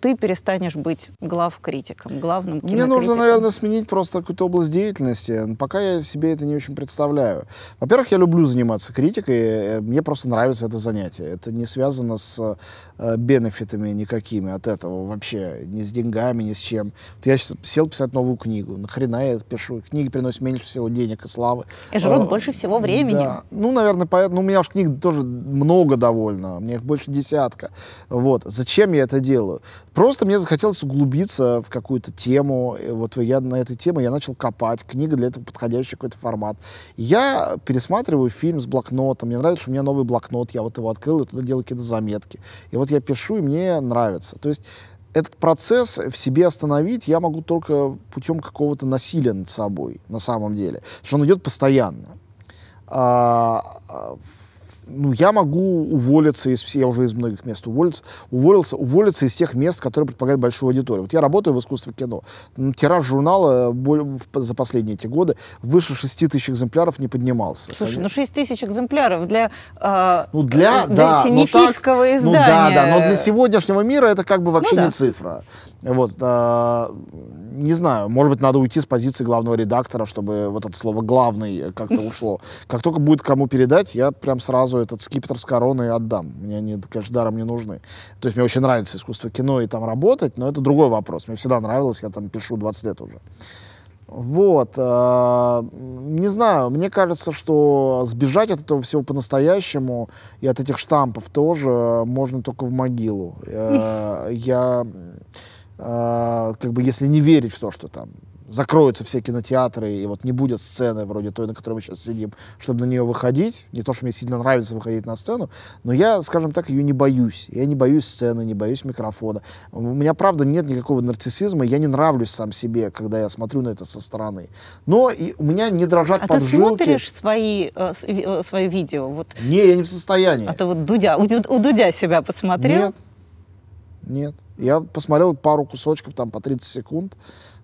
ты перестанешь быть главкритиком, главным кинокритиком? Мне нужно, наверное, сменить просто какую-то область деятельности. Пока я себе это не очень представляю. Во-первых, я люблю заниматься критикой. Э, мне просто нравится это занятие. Это не связано с э, бенефитами никакими от этого вообще. Ни с деньгами, ни с чем. Вот я сейчас сел писать новую книгу. Нахрена я это пишу? Книги приносят меньше всего денег и славы. И жрут а, больше всего времени. Да. Ну, наверное, поэтому ну, у меня уж книг тоже много довольно. У меня их больше десятка. Вот. Зачем я это делаю? Просто мне захотелось углубиться в какую-то тему. И вот я на этой теме я начал копать. Книга для этого подходящий какой-то формат. Я пересматриваю фильм с блокнотом. Мне нравится, что у меня новый блокнот. Я вот его открыл и туда делаю какие-то заметки. И вот я пишу, и мне нравится. То есть этот процесс в себе остановить я могу только путем какого-то насилия над собой, на самом деле. что он идет постоянно. А, а ну, я могу уволиться из всех, я уже из многих мест уволился, уволился, уволиться из тех мест, которые предполагают большую аудиторию. Вот я работаю в искусстве кино. Тираж журнала э, за последние эти годы выше 6 тысяч экземпляров не поднимался. Слушай, конечно. ну 6 тысяч экземпляров для, э, ну, для, для да, ну, синефильского издания. Ну да, да, но для сегодняшнего мира это как бы вообще ну, да. не цифра. Вот, э, не знаю, может быть, надо уйти с позиции главного редактора, чтобы вот это слово «главный» как-то [LAUGHS] ушло. Как только будет кому передать, я прям сразу этот скипетр с короной отдам. Мне они, конечно, даром не нужны. То есть мне очень нравится искусство кино и там работать, но это другой вопрос. Мне всегда нравилось, я там пишу 20 лет уже. Вот. Э, не знаю, мне кажется, что сбежать от этого всего по-настоящему и от этих штампов тоже можно только в могилу. Э, [LAUGHS] я а, как бы если не верить в то, что там закроются все кинотеатры, и вот не будет сцены вроде той, на которой мы сейчас сидим, чтобы на нее выходить. Не то, что мне сильно нравится выходить на сцену, но я, скажем так, ее не боюсь. Я не боюсь сцены, не боюсь микрофона. У меня, правда, нет никакого нарциссизма, я не нравлюсь сам себе, когда я смотрю на это со стороны. Но и у меня не дрожат а поджилки. А ты смотришь свои, э, э, свои видео? Вот. Не, я не в состоянии. А то вот Дудя, у, у Дудя себя посмотрел? Нет. Нет. Я посмотрел пару кусочков, там, по 30 секунд.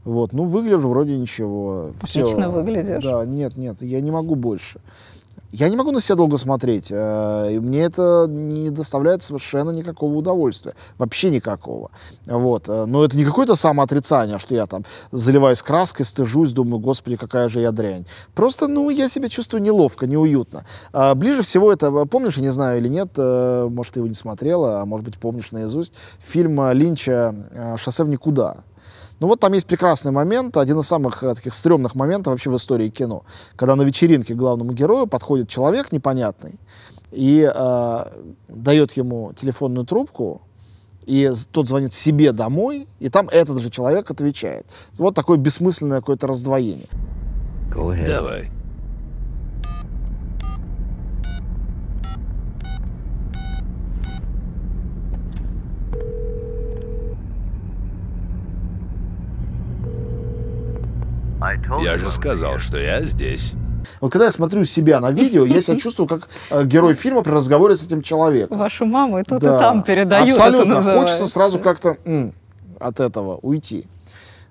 Вот, ну, выгляжу вроде ничего. Отлично Все. выглядишь. Да, нет, нет, я не могу больше. Я не могу на себя долго смотреть, э, и мне это не доставляет совершенно никакого удовольствия, вообще никакого. Вот. Э, но это не какое-то самоотрицание, что я там заливаюсь краской, стыжусь, думаю, господи, какая же я дрянь. Просто, ну, я себя чувствую неловко, неуютно. А ближе всего это, э, помнишь, я не знаю или нет, может, ты его не смотрела, а может быть, помнишь наизусть, фильм Линча «Шоссе в никуда». Ну вот там есть прекрасный момент, один из самых э, таких стрёмных моментов вообще в истории кино, когда на вечеринке к главному герою подходит человек непонятный и э, дает ему телефонную трубку, и тот звонит себе домой, и там этот же человек отвечает. Вот такое бессмысленное какое-то раздвоение. Давай. Я же сказал, что я здесь. Вот когда я смотрю себя на видео, я себя [LAUGHS] чувствую как э, герой фильма при разговоре с этим человеком. Вашу маму и тут, да. и там передают. Абсолютно. Хочется сразу как-то от этого уйти.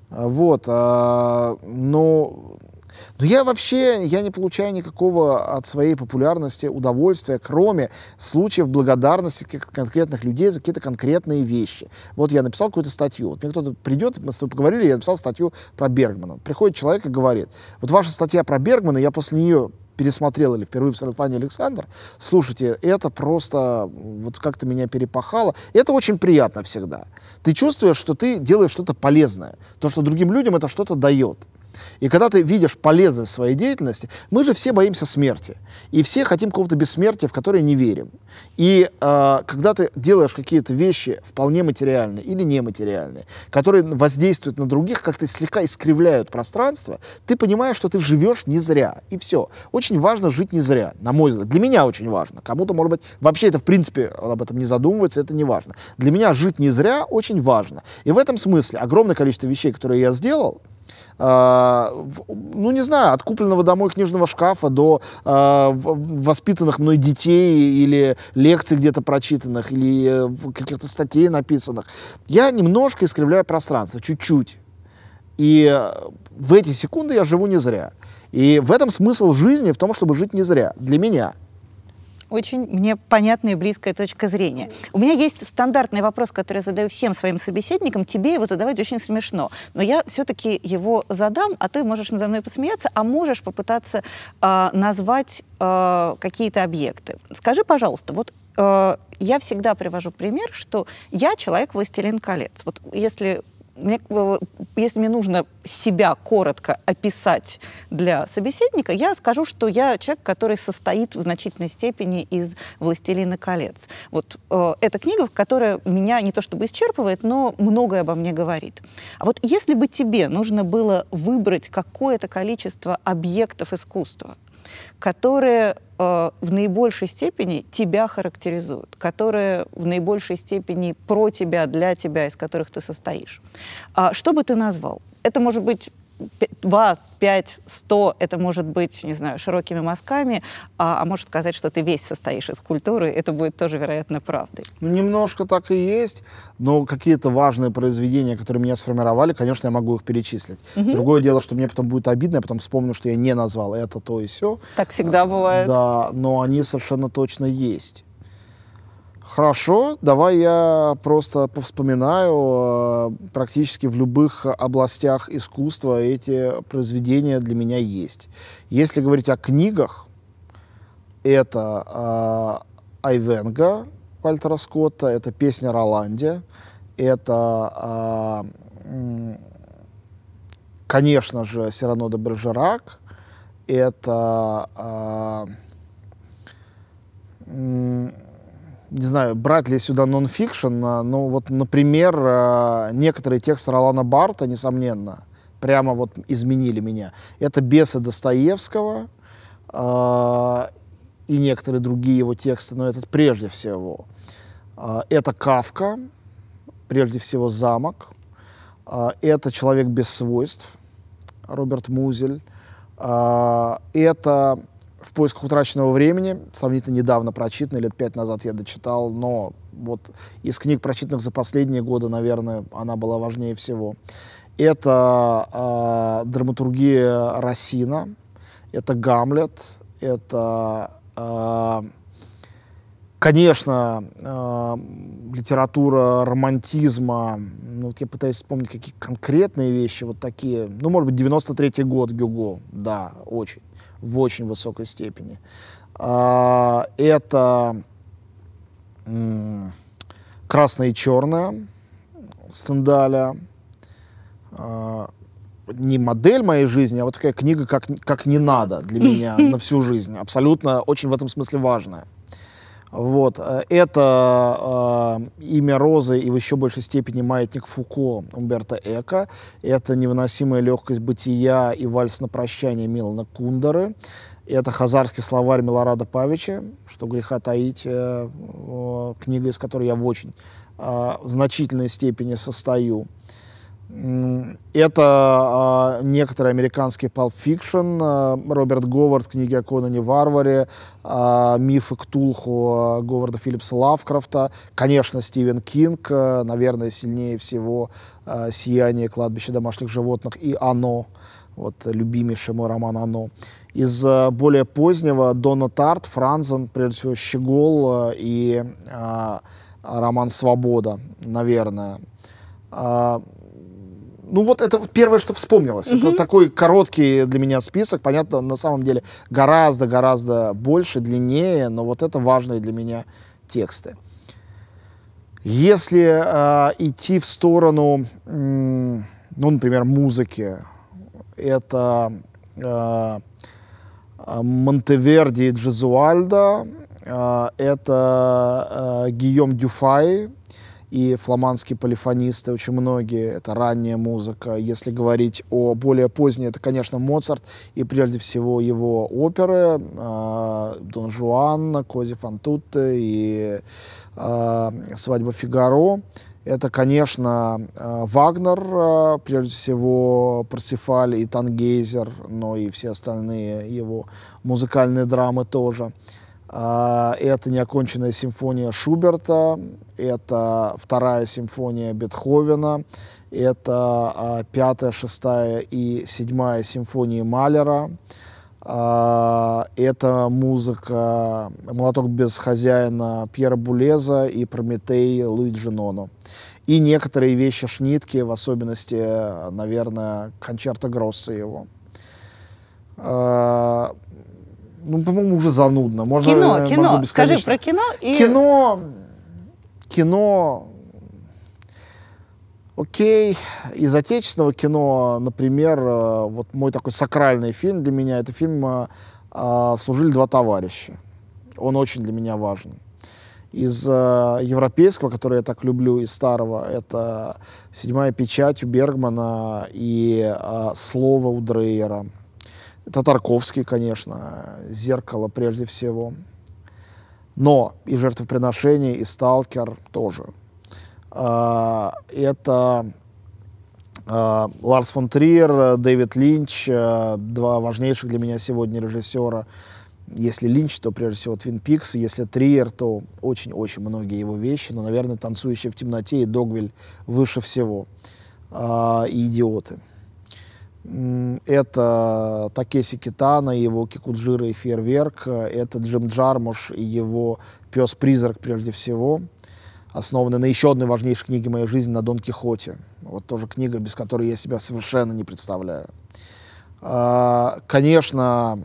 А, вот. А, но но я вообще, я не получаю никакого от своей популярности удовольствия, кроме случаев благодарности конкретных людей за какие-то конкретные вещи. Вот я написал какую-то статью. Вот мне кто-то придет, мы с тобой поговорили, я написал статью про Бергмана. Приходит человек и говорит, вот ваша статья про Бергмана, я после нее пересмотрел или впервые посмотрел Ваня Александр, слушайте, это просто вот как-то меня перепахало. Это очень приятно всегда. Ты чувствуешь, что ты делаешь что-то полезное, то, что другим людям это что-то дает. И когда ты видишь полезность своей деятельности, мы же все боимся смерти. И все хотим какого-то бессмертия, в которое не верим. И э, когда ты делаешь какие-то вещи вполне материальные или нематериальные, которые воздействуют на других, как-то слегка искривляют пространство, ты понимаешь, что ты живешь не зря. И все. Очень важно жить не зря, на мой взгляд. Для меня очень важно. Кому-то, может быть, вообще это в принципе об этом не задумывается, это не важно. Для меня жить не зря очень важно. И в этом смысле огромное количество вещей, которые я сделал, а, ну, не знаю, от купленного домой книжного шкафа до а, воспитанных мной детей или лекций где-то прочитанных, или э, каких-то статей написанных. Я немножко искривляю пространство, чуть-чуть. И э, в эти секунды я живу не зря. И в этом смысл жизни, в том, чтобы жить не зря. Для меня – очень мне понятная и близкая точка зрения. У меня есть стандартный вопрос, который я задаю всем своим собеседникам. Тебе его задавать очень смешно, но я все-таки его задам, а ты можешь надо мной посмеяться, а можешь попытаться э, назвать э, какие-то объекты. Скажи, пожалуйста, вот э, я всегда привожу пример, что я человек-властелин колец. Вот если мне, э, если мне нужно себя коротко описать для собеседника, я скажу, что я человек, который состоит в значительной степени из «Властелина колец». Вот э, эта книга, которая меня не то чтобы исчерпывает, но многое обо мне говорит. А вот если бы тебе нужно было выбрать какое-то количество объектов искусства, которые э, в наибольшей степени тебя характеризуют, которые в наибольшей степени про тебя, для тебя, из которых ты состоишь. А что бы ты назвал? Это может быть 2, 5, 100 — это может быть, не знаю, широкими мазками, а, а может сказать, что ты весь состоишь из культуры, это будет тоже, вероятно, правдой. Ну, немножко так и есть, но какие-то важные произведения, которые меня сформировали, конечно, я могу их перечислить. Угу. Другое дело, что мне потом будет обидно, я потом вспомню, что я не назвал это, то и все. Так всегда а, бывает. Да, но они совершенно точно есть. Хорошо, давай я просто повспоминаю. Э, практически в любых областях искусства эти произведения для меня есть. Если говорить о книгах, это э, Айвенга Вальтера Скотта, это песня Роландия, это, э, конечно же, Сирано де Бержерак, это не знаю, брать ли сюда нон-фикшн, а, Ну, вот, например, а, некоторые тексты Ролана Барта, несомненно, прямо вот изменили меня. Это «Бесы Достоевского», а, и некоторые другие его тексты, но этот прежде всего. Это Кавка, прежде всего «Замок», это «Человек без свойств», Роберт Музель, это поисках утраченного времени», сравнительно недавно прочитанный, лет пять назад я дочитал, но вот из книг, прочитанных за последние годы, наверное, она была важнее всего. Это э, драматургия Росина, это «Гамлет», это э, Конечно, э, литература романтизма, ну, вот я пытаюсь вспомнить какие конкретные вещи, вот такие, ну, может быть, 93-й год Гюго, да, очень, в очень высокой степени. Э, это э, «Красное и черное» Стендаля, э, не модель моей жизни, а вот такая книга «Как, как не надо» для меня [LAUGHS] на всю жизнь, абсолютно очень в этом смысле важная. Вот. Э, это э, имя Розы и в еще большей степени маятник Фуко Умберто Эко. Это невыносимая легкость бытия и вальс на прощание Милана Кундеры. Это хазарский словарь Милорада Павича, что греха таить, э, э, книга, из которой я в очень э, значительной степени состою. Это э, а, некоторые американские Pulp Fiction, э, Роберт Говард, книги о Конане Варваре, э, мифы Ктулху э, Говарда Филлипса Лавкрафта, конечно, Стивен Кинг, э, наверное, сильнее всего э, «Сияние кладбища домашних животных» и «Оно», вот любимейший мой роман «Оно». Из э, более позднего Дона Тарт, Франзен, прежде всего «Щегол» э, и э, роман «Свобода», наверное. Uh, ну вот это первое, что вспомнилось. Угу. Это такой короткий для меня список. Понятно, на самом деле гораздо-гораздо больше, длиннее, но вот это важные для меня тексты. Если э, идти в сторону, э, ну, например, музыки, это э, Монтеверди и Джезуальда, э, это э, Гийом Дюфай, и фламандские полифонисты, очень многие, это ранняя музыка. Если говорить о более поздней, это, конечно, Моцарт и прежде всего его оперы э, «Дон Жуан», «Кози Фантутте» и э, «Свадьба Фигаро». Это, конечно, а, Вагнер, прежде всего Парсифаль и Тангейзер, но и все остальные его музыкальные драмы тоже. А, это неоконченная симфония Шуберта, это вторая симфония Бетховена, это а, пятая, шестая и седьмая симфонии Малера. А, это музыка «Молоток без хозяина» Пьера Булеза и «Прометей» Луиджи Нону И некоторые вещи Шнитки, в особенности, наверное, концерта Гросса его ну, по-моему, уже занудно. Можно, кино, я э, кино. Скажи про кино. И... Кино, кино, окей. Из отечественного кино, например, э, вот мой такой сакральный фильм для меня, это фильм э, «Служили два товарища». Он очень для меня важен из э, европейского, который я так люблю, из старого, это «Седьмая печать» у Бергмана и э, «Слово» у Дрейера. Это Тарковский, конечно, «Зеркало» прежде всего. Но и «Жертвоприношение», и «Сталкер» тоже. А, это а, Ларс фон Триер, Дэвид Линч, а, два важнейших для меня сегодня режиссера. Если Линч, то прежде всего Твин Пикс, если Триер, то очень-очень многие его вещи, но, наверное, «Танцующие в темноте» и «Догвиль» выше всего, и «Идиоты» это Такеси Китана и его Кикуджира и Фейерверк, это Джим Джармуш и его «Пес-призрак» прежде всего, основанный на еще одной важнейшей книге моей жизни, на Дон Кихоте. Вот тоже книга, без которой я себя совершенно не представляю. А, конечно,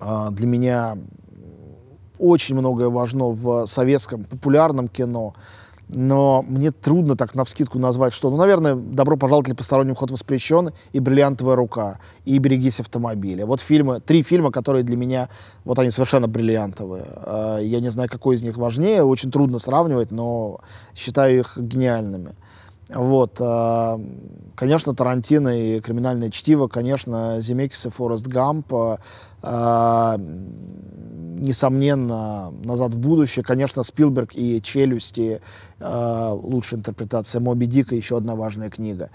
а, для меня очень многое важно в советском популярном кино – но мне трудно так на навскидку назвать, что, ну, наверное, «Добро пожаловать» или «Посторонним вход воспрещен», и «Бриллиантовая рука», и «Берегись автомобиля». Вот фильмы, три фильма, которые для меня, вот они совершенно бриллиантовые. А, я не знаю, какой из них важнее, очень трудно сравнивать, но считаю их гениальными. Вот, э, конечно, Тарантино и «Криминальное чтиво», конечно, Земекис и Форест Гамп, э, несомненно, «Назад в будущее», конечно, Спилберг и «Челюсти», э, лучшая интерпретация «Моби Дика», еще одна важная книга.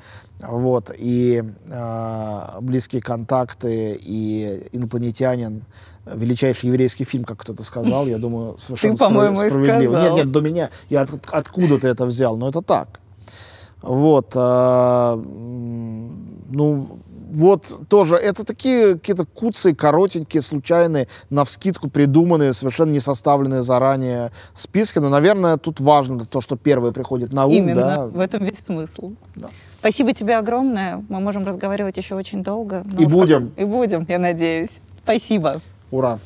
Вот, и «Близкие контакты», и «Инопланетянин», величайший еврейский фильм, как кто-то сказал, я думаю, совершенно Ты, справедливо. Нет, нет, до меня, я от, откуда ты это взял, но это так. Вот, а, ну, вот тоже, это такие какие-то куцы, коротенькие, случайные, навскидку придуманные, совершенно не составленные заранее списки, но, наверное, тут важно то, что первое приходит на ум. Именно, да. в этом весь смысл. Да. Спасибо тебе огромное, мы можем разговаривать еще очень долго. Ну и будем. Пока... И будем, я надеюсь. Спасибо. Ура.